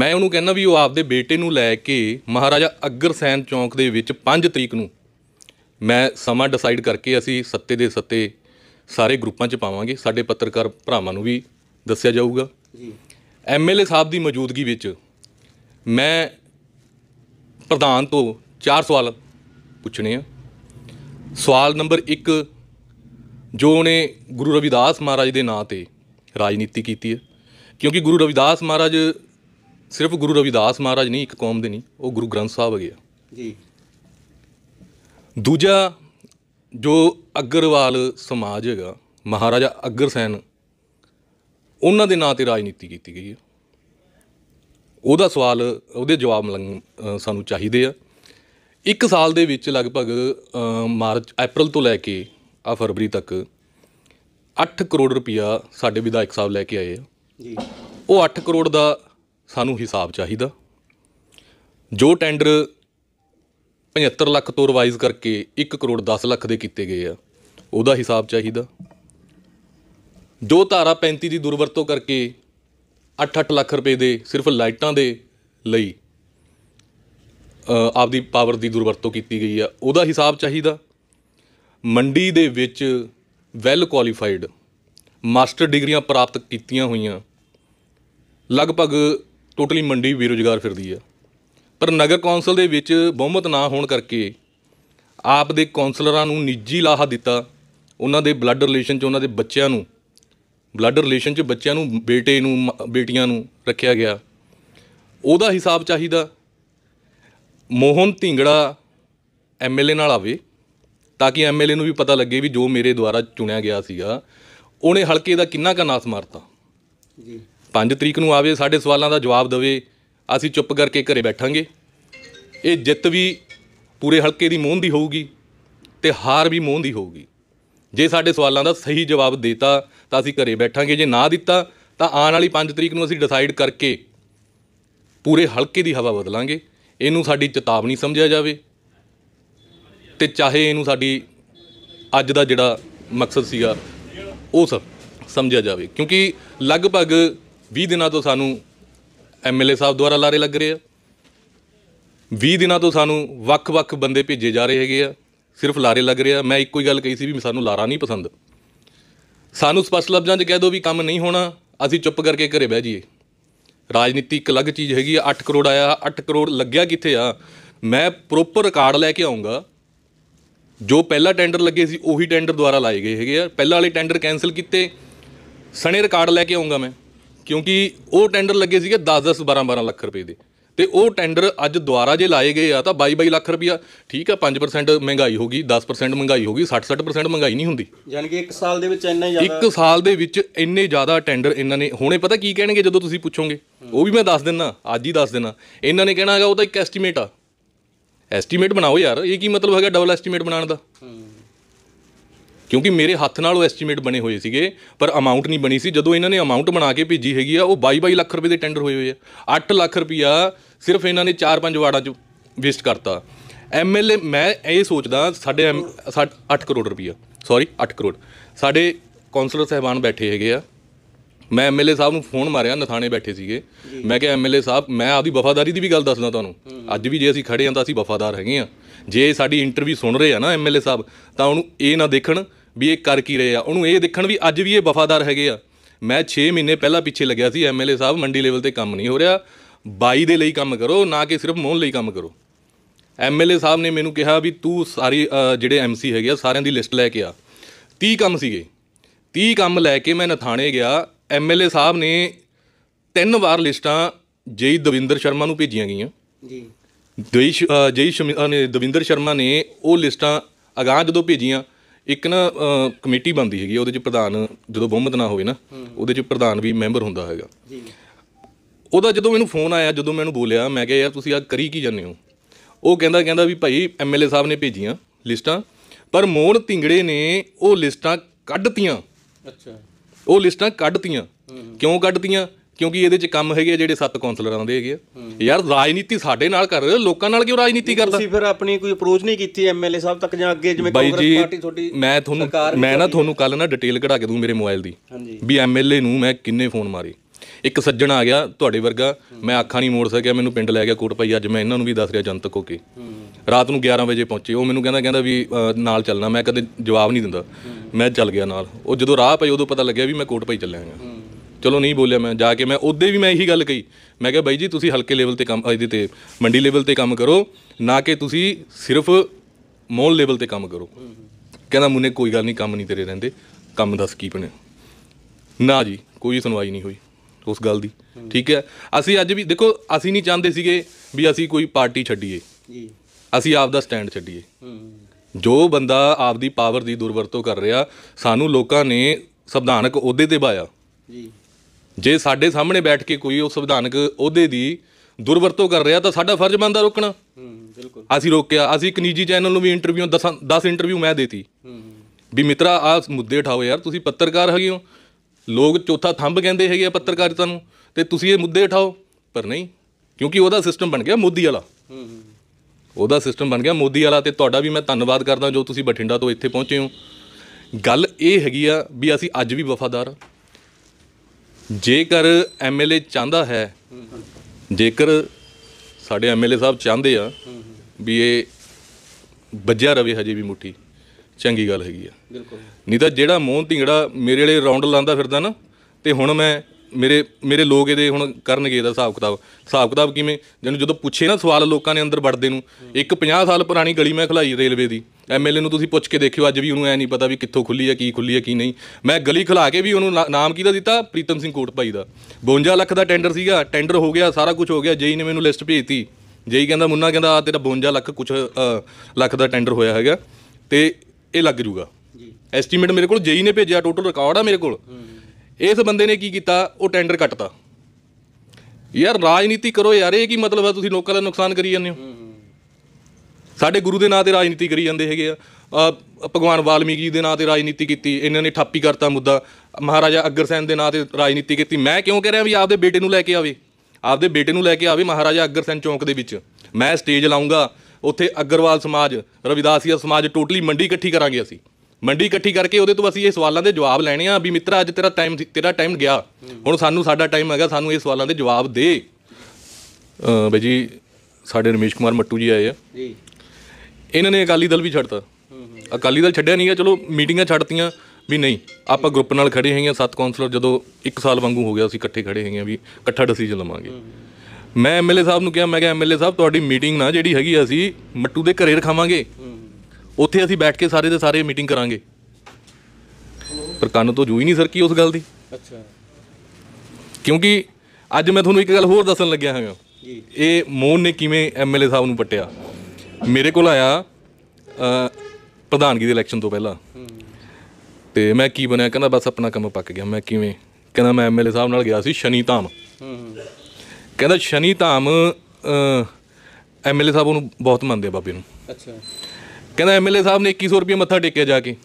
ਮੈਂ ਉਹਨੂੰ ਕਹਿੰਦਾ ਵੀ ਉਹ ਆਪਦੇ ਬੇਟੇ ਨੂੰ ਲੈ ਕੇ ਮਹਾਰਾਜਾ ਅਗਰਸੈਨ ਚੌਂਕ ਦੇ ਵਿੱਚ 5 ਤਰੀਕ ਨੂੰ ਮੈਂ ਸਮਾਂ ਡਿਸਾਈਡ ਕਰਕੇ ਅਸੀਂ ਸੱਤੇ ਦੇ ਸੱਤੇ ਸਾਰੇ ਗਰੁੱਪਾਂ 'ਚ ਪਾਵਾਂਗੇ ਸਾਡੇ ਪੱਤਰਕਾਰ ਭਰਾਵਾਂ ਨੂੰ ਵੀ ਦੱਸਿਆ ਜਾਊਗਾ ਜੀ ਐਮਐਲਏ ਸਾਹਿਬ ਦੀ ਮੌਜੂਦਗੀ ਵਿੱਚ ਮੈਂ ਪ੍ਰਧਾਨ ਤੋਂ ਚਾਰ ਸਵਾਲ ਪੁੱਛਣੇ ਆ ਸਵਾਲ ਨੰਬਰ 1 ਜੋ ਨੇ ਗੁਰੂ ਰਵਿਦਾਸ ਮਹਾਰਾਜ ਦੇ ਨਾਂ ਤੇ ਰਾਜਨੀਤੀ ਕੀਤੀ ਹੈ ਕਿਉਂਕਿ ਗੁਰੂ ਰਵਿਦਾਸ ਮਹਾਰਾਜ ਸਿਰਫ ਗੁਰੂ ਰਵਿਦਾਸ ਮਹਾਰਾਜ ਨਹੀਂ ਇੱਕ ਕੌਮ ਦੇ ਨਹੀਂ ਉਹ ਗੁਰੂ ਗ੍ਰੰਥ ਸਾਹਿਬ ਹੈਗੇ ਆ ਜੀ ਦੂਜਾ ਜੋ ਅਗਰਵਾਲ ਸਮਾਜ ਹੈਗਾ ਮਹਾਰਾਜਾ ਅਗਰਸੈਨ ਉਹਨਾਂ ਦੇ ਨਾਂ ਤੇ ਰਾਜਨੀਤੀ ਕੀਤੀ ਗਈ ਹੈ ਉਹਦਾ ਸਵਾਲ ਉਹਦੇ ਜਵਾਬ ਸਾਨੂੰ ਚਾਹੀਦੇ ਆ ਇੱਕ ਸਾਲ ਦੇ ਵਿੱਚ ਲਗਭਗ ਮਾਰਚ ਅਪ੍ਰੈਲ ਤੋਂ ਲੈ ਕੇ ਆ ਫਰਵਰੀ ਤੱਕ 8 ਕਰੋੜ ਰੁਪਇਆ ਸਾਡੇ ਵਿਧਾਇਕ ਸਾਹਿਬ ਲੈ ਕੇ ਆਏ ਆ ਜੀ ਉਹ 8 ਕਰੋੜ ਦਾ ਸਾਨੂੰ ਹਿਸਾਬ ਚਾਹੀਦਾ ਜੋ ਟੈਂਡਰ 75 ਲੱਖ ਤੋਂ ਰਿਵਾਈਜ਼ ਕਰਕੇ 1 ਕਰੋੜ 10 ਲੱਖ ਦੇ ਕੀਤੇ ਗਏ ਆ ਉਹਦਾ ਹਿਸਾਬ ਚਾਹੀਦਾ ਜੋ ਧਾਰਾ 35 ਦੀ ਦੁਰਵਰਤੋਂ ਕਰਕੇ 8-8 ਲੱਖ ਰੁਪਏ ਦੇ ਸਿਰਫ ਲਾਈਟਾਂ ਦੇ ਲਈ ਆਪਦੀ ਪਾਵਰ ਦੀ ਦੁਰਵਰਤੋਂ ਕੀਤੀ ਗਈ ਆ ਉਹਦਾ ਹਿਸਾਬ ਚਾਹੀਦਾ ਮੰਡੀ ਦੇ ਵਿੱਚ ਵੈਲ ਕੁਆਲੀਫਾਈਡ ਮਾਸਟਰ ਡਿਗਰੀਆਂ ਪ੍ਰਾਪਤ ਕੀਤੀਆਂ ਹੋਈਆਂ ਲਗਭਗ ਟੋਟਲੀ ਮੰਡੀ ਬੇਰੋਜ਼ਗਾਰ ਫਿਰਦੀ ਆ ਪਰ ਨਗਰ ਕੌਂਸਲ ਦੇ ਵਿੱਚ ਬਹੁਮਤ ਨਾ ਹੋਣ ਕਰਕੇ ਆਪ ਦੇ ਕੌਂਸਲਰਾਂ ਨੂੰ ਨਿੱਜੀ ਲਾਹਾ ਦਿੱਤਾ ਉਹਨਾਂ ਦੇ ਬਲੱਡ ਰਿਲੇਸ਼ਨ 'ਚ ਉਹਨਾਂ ਦੇ ਬੱਚਿਆਂ ਨੂੰ ਬਲੱਡ ਰਿਲੇਸ਼ਨ 'ਚ ਬੱਚਿਆਂ ਨੂੰ ਬੇਟੇ ਨੂੰ ਬੇਟੀਆਂ ਨੂੰ ਰੱਖਿਆ ਗਿਆ ਉਹਦਾ ਹਿਸਾਬ ਚਾਹੀਦਾ ਮੋਹਨ ਢਿੰਗੜਾ ਐਮਐਲਏ ਨਾਲ ਆਵੇ ਤਾਂ ਕਿ ਐਮਐਲਏ ਨੂੰ ਵੀ ਪਤਾ ਲੱਗੇ ਵੀ ਜੋ ਮੇਰੇ ਦੁਆਰਾ ਚੁਣਿਆ ਗਿਆ ਸੀਗਾ ਉਹਨੇ ਹਲਕੇ ਦਾ ਕਿੰਨਾ ਕਨਾਸ ਮਾਰਤਾ ਜੀ 5 ਤਰੀਕ ਨੂੰ ਆਵੇ ਸਾਡੇ ਸਵਾਲਾਂ ਦਾ ਜਵਾਬ ਦੇਵੇ ਅਸੀਂ ਚੁੱਪ ਕਰਕੇ ਘਰੇ ਬੈਠਾਂਗੇ ਇਹ ਜਿੱਤ ਵੀ ਪੂਰੇ ਹਲਕੇ ਦੀ ਮੋਹਨ ਦੀ ਹੋਊਗੀ ਤੇ ਹਾਰ ਵੀ ਮੋਹਨ ਦੀ ਹੋਊਗੀ ਜੇ ਸਾਡੇ ਸਵਾਲਾਂ ਦਾ ਸਹੀ ਜਵਾਬ ਦਿੱਤਾ ਤਾਂ ਅਸੀਂ ਘਰੇ ਬੈਠਾਂਗੇ ਜੇ ਨਾ ਦਿੱਤਾ ਤਾਂ ਆਉਣ ਵਾਲੀ 5 ਤਰੀਕ ਨੂੰ ਅਸੀਂ ਡਿਸਾਈਡ ਕਰਕੇ ਪੂਰੇ ਹਲਕੇ ਦੀ ਹਵਾ ਬਦਲਾਂਗੇ ਇਹਨੂੰ ਸਾਡੀ ਚੇਤਾਵਨੀ ਸਮਝਿਆ ਜਾਵੇ ਤੇ ਚਾਹੇ ਇਹਨੂੰ ਸਾਡੀ ਅੱਜ ਦਾ ਜਿਹੜਾ ਮਕਸਦ ਸੀਗਾ ਉਹ ਸਮਝਿਆ ਜਾਵੇ ਕਿਉਂਕਿ ਲਗਭਗ 20 ਦਿਨਾਂ ਤੋਂ ਸਾਨੂੰ ਐਮਐਲਏ ਸਾਹਿਬ ਦੁਆਰਾ ਲਾਰੇ ਲੱਗ ਰਹੇ ਆ 20 ਦਿਨਾਂ ਤੋਂ ਸਾਨੂੰ ਵੱਖ-ਵੱਖ ਬੰਦੇ ਭੇਜੇ ਜਾ ਰਹੇ ਹੈਗੇ ਆ ਸਿਰਫ ਲਾਰੇ ਲੱਗ ਰਹੇ ਆ ਮੈਂ ਇੱਕੋ ਹੀ ਗੱਲ ਕਹੀ ਸੀ ਵੀ ਸਾਨੂੰ ਲਾਰਾ ਨਹੀਂ ਪਸੰਦ ਸਾਨੂੰ ਸਪਸ਼ਟ ਲਫ਼ਜ਼ਾਂ 'ਚ ਕਹਿ ਦਿਓ ਵੀ ਕੰਮ ਨਹੀਂ ਹੋਣਾ ਅਸੀਂ ਚੁੱਪ ਕਰਕੇ ਘਰੇ ਬਹਿ ਜਾਈਏ ਰਾਜਨੀਤੀ ਇੱਕ ਅਲੱਗ ਚੀਜ਼ ਹੈਗੀ ਆ 8 ਕਰੋੜ ਆਇਆ 8 ਕਰੋੜ ਲੱਗਿਆ ਕਿੱਥੇ ਆ ਮੈਂ ਪ੍ਰੋਪਰ ਰਿਕਾਰਡ ਲੈ ਕੇ ਆਉਂਗਾ ਜੋ ਪਹਿਲਾ ਟੈਂਡਰ ਲੱਗੇ ਸੀ ਉਹੀ ਟੈਂਡਰ ਦੁਆਰਾ ਲਾਏ ਗਏ ਹੈਗੇ ਆ ਪਹਿਲਾਂ ਵਾਲੇ ਟੈਂਡਰ ਕੈਨਸਲ ਕੀਤੇ ਸਣੇ ਰਿਕਾਰਡ ਲੈ ਕੇ ਆਉਂਗਾ ਮੈਂ ਕਿਉਂਕਿ ਉਹ ਟੈਂਡਰ ਲੱਗੇ ਸੀਗੇ 10 10 12 12 ਲੱਖ ਰੁਪਏ ਦੇ ਤੇ ਉਹ ਟੈਂਡਰ ਅੱਜ ਦੁਬਾਰਾ ਜੇ ਲਾਏ ਗਏ ਆ ਤਾਂ 22 22 ਲੱਖ ਰੁਪਇਆ ਠੀਕ ਆ 5% ਮਹਿੰਗਾਈ ਹੋ ਗਈ 10% ਮਹਿੰਗਾਈ ਹੋ ਗਈ 60 60% ਮਹਿੰਗਾਈ ਨਹੀਂ ਹੁੰਦੀ ਯਾਨੀ ਕਿ 1 ਸਾਲ ਦੇ ਵਿੱਚ ਇੰਨਾ ਜ਼ਿਆਦਾ ਇੱਕ ਸਾਲ ਦੇ ਵਿੱਚ ਇੰਨੇ ਜ਼ਿਆਦਾ ਟੈਂਡਰ ਇਹਨਾਂ ਨੇ ਹੁਣੇ ਪਤਾ ਕੀ ਕਹਿਣਗੇ ਜਦੋਂ ਤੁਸੀਂ ਪੁੱਛੋਗੇ ਉਹ ਵੀ ਮੈਂ ਦੱਸ ਦਿੰਨਾ ਅੱਜ ਹੀ ਦੱਸ ਦਿੰਨਾ ਇਹਨਾਂ ਨੇ ਕਹਿਣਾ ਹੈਗਾ ਉਹ ਤਾਂ ਇੱਕ ਐਸਟੀਮੇਟ ਆ ਐਸਟੀਮੇਟ ਬਣਾਓ ਯਾਰ ਇਹ ਕੀ ਮਤਲਬ ਹੈਗਾ ਡਬਲ ਐਸਟੀਮੇਟ ਬਣਾਉਣ ਦਾ ਕਿਉਂਕਿ ਮੇਰੇ ਹੱਥ ਨਾਲ ਉਹ ਐਸਟੀਮੇਟ ਬਣੇ ਹੋਏ ਸੀਗੇ ਪਰ ਅਮਾਉਂਟ ਨਹੀਂ ਬਣੀ ਸੀ ਜਦੋਂ ਇਹਨਾਂ ਨੇ ਅਮਾਉਂਟ ਬਣਾ ਕੇ ਭੇਜੀ ਹੈਗੀ ਆ ਉਹ 22 ਲੱਖ ਰੁਪਏ ਦੇ ਟੈਂਡਰ ਹੋਏ ਹੋਏ ਆ 8 ਲੱਖ ਰੁਪਿਆ ਸਿਰਫ ਇਹਨਾਂ ਨੇ 4-5 ਵਾਰਡਾਂ 'ਚ ਵੇਸਟ ਕਰਤਾ ਐਮਐਲਏ ਮੈਂ ਇਹ ਸੋਚਦਾ ਸਾਡੇ 8 ਕਰੋੜ ਰੁਪਿਆ ਸੌਰੀ 8 ਕਰੋੜ ਸਾਡੇ ਕਾਉਂਸਲਰ ਸਹਿਬਾਨ ਬੈਠੇ ਹੈਗੇ ਆ ਮੈਂ ਐਮਐਲਏ ਸਾਹਿਬ ਨੂੰ ਫੋਨ ਮਾਰਿਆ ਨਥਾਣੇ ਬੈਠੇ ਸੀਗੇ ਮੈਂ ਕਿਹਾ ਐਮਐਲਏ ਸਾਹਿਬ ਮੈਂ ਆਪਦੀ ਵਫਾਦਾਰੀ ਦੀ ਵੀ ਗੱਲ ਦੱਸਦਾ ਤੁਹਾਨੂੰ ਅੱਜ ਵੀ ਜੇ ਅਸੀਂ ਖੜੇ ਆਂ ਤਾਂ ਅਸੀਂ ਵਫਾਦਾਰ ਹੈਗੇ ਆ ਜੇ ਸਾਡੀ ਇੰਟਰਵਿਊ ਸੁਣ ਰਹੇ ਆ ਨਾ ਐਮਐਲਏ ਸਾਹਿਬ ਤਾਂ ਉਹਨੂੰ ਇਹ ਨਾ ਦੇਖਣ ਵੀ ਇਹ ਕਰ ਕੀ ਰਹੇ ਆ ਉਹਨੂੰ ਇਹ ਦੇਖਣ ਵੀ ਅੱਜ ਵੀ ਇਹ ਵਫਾਦਾਰ ਹੈਗੇ ਆ ਮੈਂ 6 ਮਹੀਨੇ ਪਹਿਲਾਂ ਪਿੱਛੇ ਲੱਗਿਆ ਸੀ ਐਮਐਲਏ ਸਾਹਿਬ ਮੰਡੀ ਲੈਵਲ ਤੇ ਕੰਮ ਨਹੀਂ ਹੋ ਰਿਹਾ 22 ਦੇ ਲਈ ਕੰਮ ਕਰੋ ਨਾ ਕਿ ਸਿਰਫ ਮੋਹਨ ਲਈ ਕੰਮ ਕਰੋ ਐਮਐਲਏ ਸਾਹਿਬ ਨੇ ਮੈਨੂੰ ਕਿਹਾ ਵੀ ਤੂੰ ਸਾਰੀ ਜਿਹੜੇ ਐਮਸੀ ਹੈਗੇ ਆ ਸਾਰਿਆਂ ਦੀ ਲਿਸਟ ਲੈ ਕੇ ਆ 30 ਕੰਮ ਸੀਗੇ 30 ਕੰਮ ਲੈ ਕੇ ਮੈਂ ਨਥਾਣੇ ਗਿਆ ਐਮਐਲਏ ਸਾਹਿਬ ਨੇ ਤਿੰਨ ਵਾਰ ਲਿਸਟਾਂ ਜੇਈ ਦਵਿੰਦਰ ਸ਼ਰਮਾ ਨੂੰ ਭੇਜੀਆਂ ਗਈਆਂ ਜੀ ਜਈ ਜਈ ਦਵਿੰਦਰ ਸ਼ਰਮਾ ਨੇ ਉਹ ਲਿਸਟਾਂ ਅਗਾਹ ਜਦੋਂ ਭੇਜੀਆਂ ਇੱਕ ਨਾ ਕਮੇਟੀ ਬਣਦੀ ਹੈਗੀ ਉਹਦੇ ਚ ਪ੍ਰਧਾਨ ਜਦੋਂ ਬਹੁਮਤ ਨਾ ਹੋਵੇ ਨਾ ਉਹਦੇ ਚ ਪ੍ਰਧਾਨ ਵੀ ਮੈਂਬਰ ਹੁੰਦਾ ਹੈਗਾ ਜੀ ਉਹਦਾ ਜਦੋਂ ਮੈਨੂੰ ਫੋਨ ਆਇਆ ਜਦੋਂ ਮੈਂ ਉਹਨੂੰ ਬੋਲਿਆ ਮੈਂ ਕਿਹਾ ਯਾਰ ਤੁਸੀਂ ਆ ਕਰੀ ਕੀ ਜਾਂਦੇ ਹੋ ਉਹ ਕਹਿੰਦਾ ਕਹਿੰਦਾ ਵੀ ਭਾਈ ਐਮਐਲਏ ਸਾਹਿਬ ਨੇ ਭੇਜੀਆਂ ਲਿਸਟਾਂ ਪਰ ਮੋਹਨ ਤਿੰਗੜੇ ਨੇ ਉਹ ਲਿਸਟਾਂ ਕੱਢਤੀਆਂ ਅੱਛਾ ਉਹ ਲਿਸਟਾਂ ਕੱਢਤੀਆਂ ਕਿਉਂ ਕੱਢਤੀਆਂ ਕਿਉਂਕਿ ਇਹਦੇ ਚ ਕੰਮ ਹੈਗੇ ਜਿਹੜੇ ਸੱਤ ਕਾਉਂਸਲਰਾਂ ਦੇ ਹੈਗੇ ਯਾਰ ਰਾਜਨੀਤੀ ਸਾਡੇ ਨਾਲ ਕਰ ਰਹੇ ਲੋਕਾਂ ਨਾਲ ਕਿਉਂ ਰਾਜਨੀਤੀ ਕਰਦਾ ਤੁਸੀਂ ਫਿਰ ਆਪਣੀ ਕੋਈ ਅਪਰੋਚ ਨਹੀਂ ਕੀਤੀ ਐਮਐਲਏ ਸਾਹਿਬ ਤੱਕ ਜਾਂ ਅੱਗੇ ਜਿਵੇਂ ਕਾਂਗਰਸ ਪਾਰਟੀ ਤੁਹਾਡੀ ਮੈਂ ਤੁਹਾਨੂੰ ਮੈਂ ਨਾ ਤੁਹਾਨੂੰ ਕੱਲ ਨਾ ਡਿਟੇਲ ਕਢਾ ਕੇ ਦੂੰ ਮੇਰੇ ਮੋਬਾਈਲ ਦੀ ਵੀ ਐਮਐਲਏ ਨੂੰ ਮੈਂ ਕਿੰਨੇ ਫੋਨ ਮਾਰੇ ਇੱਕ ਸੱਜਣ ਆ ਗਿਆ ਤੁਹਾਡੇ ਵਰਗਾ ਮੈਂ ਅੱਖਾਂ ਨਹੀਂ ਮੋੜ ਸਕਿਆ ਮੈਨੂੰ ਪਿੰਡ ਲੈ ਗਿਆ ਕੋਟ ਭਾਈ ਅੱਜ ਮੈਂ ਇਹਨਾਂ ਨੂੰ ਵੀ ਦੱਸ ਰਿਹਾ ਜਨਤਕ ਹੋ ਕੇ ਰਾਤ ਨੂੰ 11 ਵਜੇ ਪਹੁੰਚੇ ਉਹ ਮੈਨੂੰ ਕਹਿੰਦਾ ਕਹਿੰਦਾ ਵੀ ਨਾਲ ਚੱਲਣਾ ਮੈਂ ਕਦੇ ਜਵਾਬ ਨਹੀਂ ਦਿੰਦਾ ਮੈਂ ਚੱਲ ਗਿਆ ਨਾਲ ਉਹ ਜਦੋਂ ਰਾਹ ਪਈ ਉਦੋਂ ਪਤਾ ਲੱਗਿਆ ਵੀ ਮੈਂ ਕੋਟ ਭਾਈ ਚੱਲਿਆ ਹਾਂ ਚਲੋ ਨਹੀਂ ਬੋਲਿਆ ਮੈਂ ਜਾ ਕੇ ਮੈਂ ਉਹਦੇ ਵੀ ਮੈਂ ਇਹੀ ਗੱਲ ਕਹੀ ਮੈਂ ਕਿਹਾ ਬਾਈ ਜੀ ਤੁਸੀਂ ਹਲਕੇ ਲੈਵਲ ਤੇ ਕੰਮ ਇਹਦੇ ਤੇ ਮੰਡੀ ਲੈਵਲ ਤੇ ਕੰਮ ਕਰੋ ਨਾ ਕਿ ਤੁਸੀਂ ਸਿਰਫ ਮੋਲ ਲੈਵਲ ਤੇ ਕੰਮ ਕਰੋ ਕਹਿੰਦਾ ਮੁੰਨੇ ਕੋਈ ਗੱਲ ਨਹੀਂ ਕੰਮ ਨਹੀਂ ਤੇਰੇ ਰਹਿੰਦੇ ਕੰਮ ਦੱਸ ਕੀ ਬਣੇ ਨਾ ਜੀ ਕੋਈ ਸੁਣਵਾਈ ਨਹੀਂ ਹੋਈ ਉਸ ਗੱਲ ਦੀ ਠੀਕ ਹੈ ਅਸੀਂ ਅੱਜ ਵੀ ਦੇਖੋ ਅਸੀਂ ਨਹੀਂ ਚਾਹੁੰਦੇ ਸੀਗੇ ਵੀ ਅਸੀਂ ਕੋਈ ਪਾਰਟੀ ਛੱਡੀਏ ਜੀ ਅਸੀਂ ਆਪ ਦਾ ਸਟੈਂਡ ਛੱਡੀਏ ਜੋ ਬੰਦਾ ਆਪ ਦੀ ਪਾਵਰ ਦੀ ਦੁਰਵਰਤੋਂ ਕਰ ਰਿਹਾ ਸਾਨੂੰ ਲੋਕਾਂ ਨੇ ਸੰਵਿਧਾਨਕ ਅਹੁਦੇ ਤੇ ਬਾਇਆ ਜੀ ਜੇ ਸਾਡੇ ਸਾਹਮਣੇ ਬੈਠ ਕੇ ਕੋਈ ਉਹ ਸੰਵਿਧਾਨਕ ਅਹੁਦੇ ਦੀ ਦੁਰਵਰਤੋਂ ਕਰ ਰਿਹਾ ਤਾਂ ਸਾਡਾ ਫਰਜ਼ ਬਣਦਾ ਰੋਕਣਾ ਬਿਲਕੁਲ ਅਸੀਂ ਰੋਕਿਆ ਅਸੀਂ ਇੱਕ ਨਿੱਜੀ ਚੈਨਲ ਨੂੰ ਵੀ ਇੰਟਰਵਿਊ 10 10 ਇੰਟਰਵਿਊ ਮੈਂ ਦੇਤੀ ਵੀ ਮਿੱਤਰਾ ਆ ਮੁੱਦੇ ਉਠਾਓ ਯਾਰ ਤੁਸੀਂ ਪੱਤਰਕਾਰ ਹੈਗੇ ਹੋ ਲੋਕ ਚੌਥਾ ਥੰਬ ਕਹਿੰਦੇ ਹੈਗੇ ਆ ਪੱਤਰਕਾਰ ਨੂੰ ਤੇ ਤੁਸੀਂ ਇਹ ਮੁੱਦੇ ਉਠਾਓ ਪਰ ਨਹੀਂ ਕਿਉਂਕਿ ਉਹਦਾ ਸਿਸਟਮ ਬਣ ਗਿਆ ਮੋਦੀ ਵਾਲਾ ਉਹਦਾ ਸਿਸਟਮ ਬਣ ਗਿਆ ਮੋਦੀ ਵਾਲਾ ਤੇ ਤੁਹਾਡਾ ਵੀ ਮੈਂ ਧੰਨਵਾਦ ਕਰਦਾ ਜੋ ਤੁਸੀਂ ਬਠਿੰਡਾ ਤੋਂ ਇੱਥੇ ਪਹੁੰਚੇ ਹੋ ਗੱਲ ਇਹ ਹੈਗੀ ਆ ਵੀ ਅਸੀਂ ਅੱਜ ਵੀ ਵਫਾਦਾਰ ਹਾਂ ਜੇਕਰ ਐਮਐਲਏ ਚਾਹੁੰਦਾ ਹੈ ਜੇਕਰ ਸਾਡੇ ਐਮਐਲਏ ਸਾਹਿਬ ਚਾਹੁੰਦੇ ਆ ਵੀ ਇਹ ਵੱਜਿਆ ਰਵੇ ਹਜੇ ਵੀ ਮੁੱਠੀ ਚੰਗੀ ਗੱਲ ਹੈਗੀ ਆ ਬਿਲਕੁਲ ਨਹੀਂ ਤਾਂ ਜਿਹੜਾ ਮੋਹਨ ਢਿੰਗੜਾ ਮੇਰੇ ਵਾਲੇ ਰੌਂਡ ਲਾਂਦਾ ਫਿਰਦਾ ਨਾ ਤੇ ਹੁਣ ਮੈਂ ਮੇਰੇ ਮੇਰੇ ਲੋਕ ਇਹਦੇ ਹੁਣ ਕਰਨਗੇ ਇਹਦਾ ਹਿਸਾਬ ਕਿਤਾਬ ਹਿਸਾਬ ਕਿਤਾਬ ਕਿਵੇਂ ਜਿਹਨੂੰ ਜਦੋਂ ਪੁੱਛੇ ਨਾ ਸਵਾਲ ਲੋਕਾਂ ਨੇ ਅੰਦਰ ਵੜਦੇ ਨੂੰ ਇੱਕ 50 ਸਾਲ ਪੁਰਾਣੀ ਗਲੀ ਮੈਂ ਖਲਾਈ ਰੇਲਵੇ ਦੀ ਐਮਐਲਏ ਨੂੰ ਤੁਸੀਂ ਪੁੱਛ ਕੇ ਦੇਖਿਓ ਅੱਜ ਵੀ ਉਹਨੂੰ ਐ ਨਹੀਂ ਪਤਾ ਵੀ ਕਿੱਥੋਂ ਖੁੱਲੀ ਹੈ ਕੀ ਖੁੱਲੀ ਹੈ ਕੀ ਨਹੀਂ ਮੈਂ ਗਲੀ ਖਲਾ ਕੇ ਵੀ ਉਹਨੂੰ ਨਾਮ ਨਾਮ ਕਿਹਦਾ ਦਿੱਤਾ ਪ੍ਰੀਤਮ ਸਿੰਘ ਕੋਟਪਾਈ ਦਾ 52 ਲੱਖ ਦਾ ਟੈਂਡਰ ਸੀਗਾ ਟੈਂਡਰ ਹੋ ਗਿਆ ਸਾਰਾ ਕੁਝ ਹੋ ਗਿਆ ਜੇਈ ਨੇ ਮੈਨੂੰ ਲਿਸਟ ਭੇਜਤੀ ਜੇਈ ਕਹਿੰਦਾ ਮੁੰਨਾ ਕਹਿੰਦਾ ਆ ਤੇਰਾ 52 ਲੱਖ ਕੁਝ ਲੱਖ ਦਾ ਟੈਂਡਰ ਹੋਇਆ ਹੈਗਾ ਤੇ ਇਹ ਲੱਗ ਜੂਗਾ ਜੀ ਐਸਟੀਮੇਟ ਮੇਰੇ ਕੋਲ ਜੇਈ ਨੇ ਭੇਜਿਆ ਟੋਟਲ ਰਿਕਾਰਡ ਆ ਮੇਰੇ ਕੋਲ ਇਸ ਬੰਦੇ ਨੇ ਕੀ ਕੀਤਾ ਉਹ ਟੈਂਡਰ ਕੱਟਤਾ ਯਾਰ ਰਾਜਨੀਤੀ ਕਰੋ ਯਾਰ ਇਹ ਕੀ ਮਤਲਬ ਹੈ ਤੁਸੀਂ ਲੋਕਾਂ ਦਾ ਨੁਕਸਾਨ ਕਰੀ ਜਾਂਦੇ ਹੋ ਸਾਡੇ ਗੁਰੂ ਦੇ ਨਾਂ ਤੇ ਰਾਜਨੀਤੀ ਕਰੀ ਜਾਂਦੇ ਹੈਗੇ ਆ ਭਗਵਾਨ ਵਾਲਮੀਕੀ ਦੇ ਨਾਂ ਤੇ ਰਾਜਨੀਤੀ ਕੀਤੀ ਇਹਨਾਂ ਨੇ ਠਾਪੀ ਕਰਤਾ ਮੁੱਦਾ ਮਹਾਰਾਜਾ ਅਗਰਸੈਨ ਦੇ ਨਾਂ ਤੇ ਰਾਜਨੀਤੀ ਕੀਤੀ ਮੈਂ ਕਿਉਂ ਕਹਿ ਰਿਹਾ ਵੀ ਆਪਦੇ ਬੇਟੇ ਨੂੰ ਲੈ ਕੇ ਆਵੇ ਆਪਦੇ ਬੇਟੇ ਨੂੰ ਲੈ ਕੇ ਆਵੇ ਮਹਾਰਾਜਾ ਅਗਰਸੈਨ ਚੌਂਕ ਦੇ ਵਿੱਚ ਮੈਂ ਸਟੇਜ ਲਾਉਂਗਾ ਉੱਥੇ ਅਗਰਵਾਲ ਸਮਾਜ ਰਵਿਦਾਸੀਆ ਸਮਾਜ ਟੋਟਲੀ ਮੰਡੀ ਇਕੱਠੀ ਕਰਾਂਗੇ ਅਸੀਂ ਮੰਡੀ ਇਕੱਠੀ ਕਰਕੇ ਉਹਦੇ ਤੋਂ ਅਸੀਂ ਇਹ ਸਵਾਲਾਂ ਦੇ ਜਵਾਬ ਲੈਣੇ ਆ ਵੀ ਮਿੱਤਰਾ ਅੱਜ ਤੇਰਾ ਟਾਈਮ ਤੇਰਾ ਟਾਈਮ ਗਿਆ ਹੁਣ ਸਾਨੂੰ ਸਾਡਾ ਟਾਈਮ ਹੈਗਾ ਸਾਨੂੰ ਇਹ ਸਵਾਲਾਂ ਦੇ ਜਵਾਬ ਦੇ ਬਈ ਜੀ ਸਾਡੇ ਰਮੇਸ਼ ਕੁਮਾਰ ਮੱਟੂ ਜੀ ਆਏ ਆ ਜੀ ਇਹਨਾਂ ਨੇ ਅਕਾਲੀ ਦਲ ਵੀ ਛੱਡਤਾ ਅਕਾਲੀ ਦਲ ਛੱਡਿਆ ਨਹੀਂ ਆ ਚਲੋ ਮੀਟਿੰਗਾਂ ਛੱਡਤੀਆਂ ਵੀ ਨਹੀਂ ਆਪਾਂ ਗਰੁੱਪ ਨਾਲ ਖੜੇ ਹੈਗੇ ਸੱਤ ਕਾਉਂਸਲਰ ਜਦੋਂ 1 ਸਾਲ ਵਾਂਗੂ ਹੋ ਗਿਆ ਅਸੀਂ ਇਕੱਠੇ ਖੜੇ ਹੈਗੇ ਵੀ ਇਕੱਠਾ ਡਿਸੀਜਨ ਲਵਾਂਗੇ ਮੈਂ ਐਮਐਲਏ ਸਾਹਿਬ ਨੂੰ ਕਿਹਾ ਮੈਂ ਕਿਹਾ ਐਮਐਲਏ ਸਾਹਿਬ ਤੁਹਾਡੀ ਮੀਟਿੰਗ ਨਾ ਜਿਹੜੀ ਹੈਗੀ ਅਸੀਂ ਮੱਟੂ ਦੇ ਘਰੇ ਰਖਾਵਾਂਗੇ ਉੱਥੇ ਅਸੀਂ ਬੈਠ ਕੇ ਸਾਰੇ ਦੇ ਸਾਰੇ ਮੀਟਿੰਗ ਕਰਾਂਗੇ ਪਰ ਕੰਨ ਤੋਂ ਜੂਈ ਨਹੀਂ ਸਰ ਕੀ ਉਸ ਗੱਲ ਦੀ ਅੱਛਾ ਕਿਉਂਕਿ ਅੱਜ ਮੈਂ ਤੁਹਾਨੂੰ ਇੱਕ ਗੱਲ ਹੋਰ ਦੱਸਣ ਲੱਗਿਆ ਹਾਂ ਜੀ ਇਹ ਮੋਹਨ ਨੇ ਕਿਵੇਂ ਐਮਐਲਏ ਸਾਹਿਬ ਨੂੰ ਪੱਟਿਆ ਮੇਰੇ ਕੋਲ ਆਇਆ ਪ੍ਰਧਾਨਗੀ ਦੇ ਇਲੈਕਸ਼ਨ ਤੋਂ ਪਹਿਲਾਂ ਤੇ ਮੈਂ ਕੀ ਬਣਿਆ ਕਹਿੰਦਾ ਬਸ ਆਪਣਾ ਕੰਮ ਪੱਕ ਗਿਆ ਮੈਂ ਕਿਵੇਂ ਕਹਿੰਦਾ ਮੈਂ ਐਮਐਲਏ ਸਾਹਿਬ ਨਾਲ ਗਿਆ ਸੀ ਸ਼ਨੀ ਧਾਮ ਕਹਿੰਦਾ ਸ਼ਨੀ ਧਾਮ ਐਮਐਲਏ ਸਾਹਿਬ ਉਹਨੂੰ ਬਹੁਤ ਮੰਨਦੇ ਆ ਬਾਬੇ ਨੂੰ ਅੱਛਾ ਕਹਿੰਦਾ ਐਮਐਲਏ ਸਾਹਿਬ ਨੇ 2100 ਰੁਪਏ ਮੱਥਾ ਟੇਕਿਆ ਜਾ ਕੇ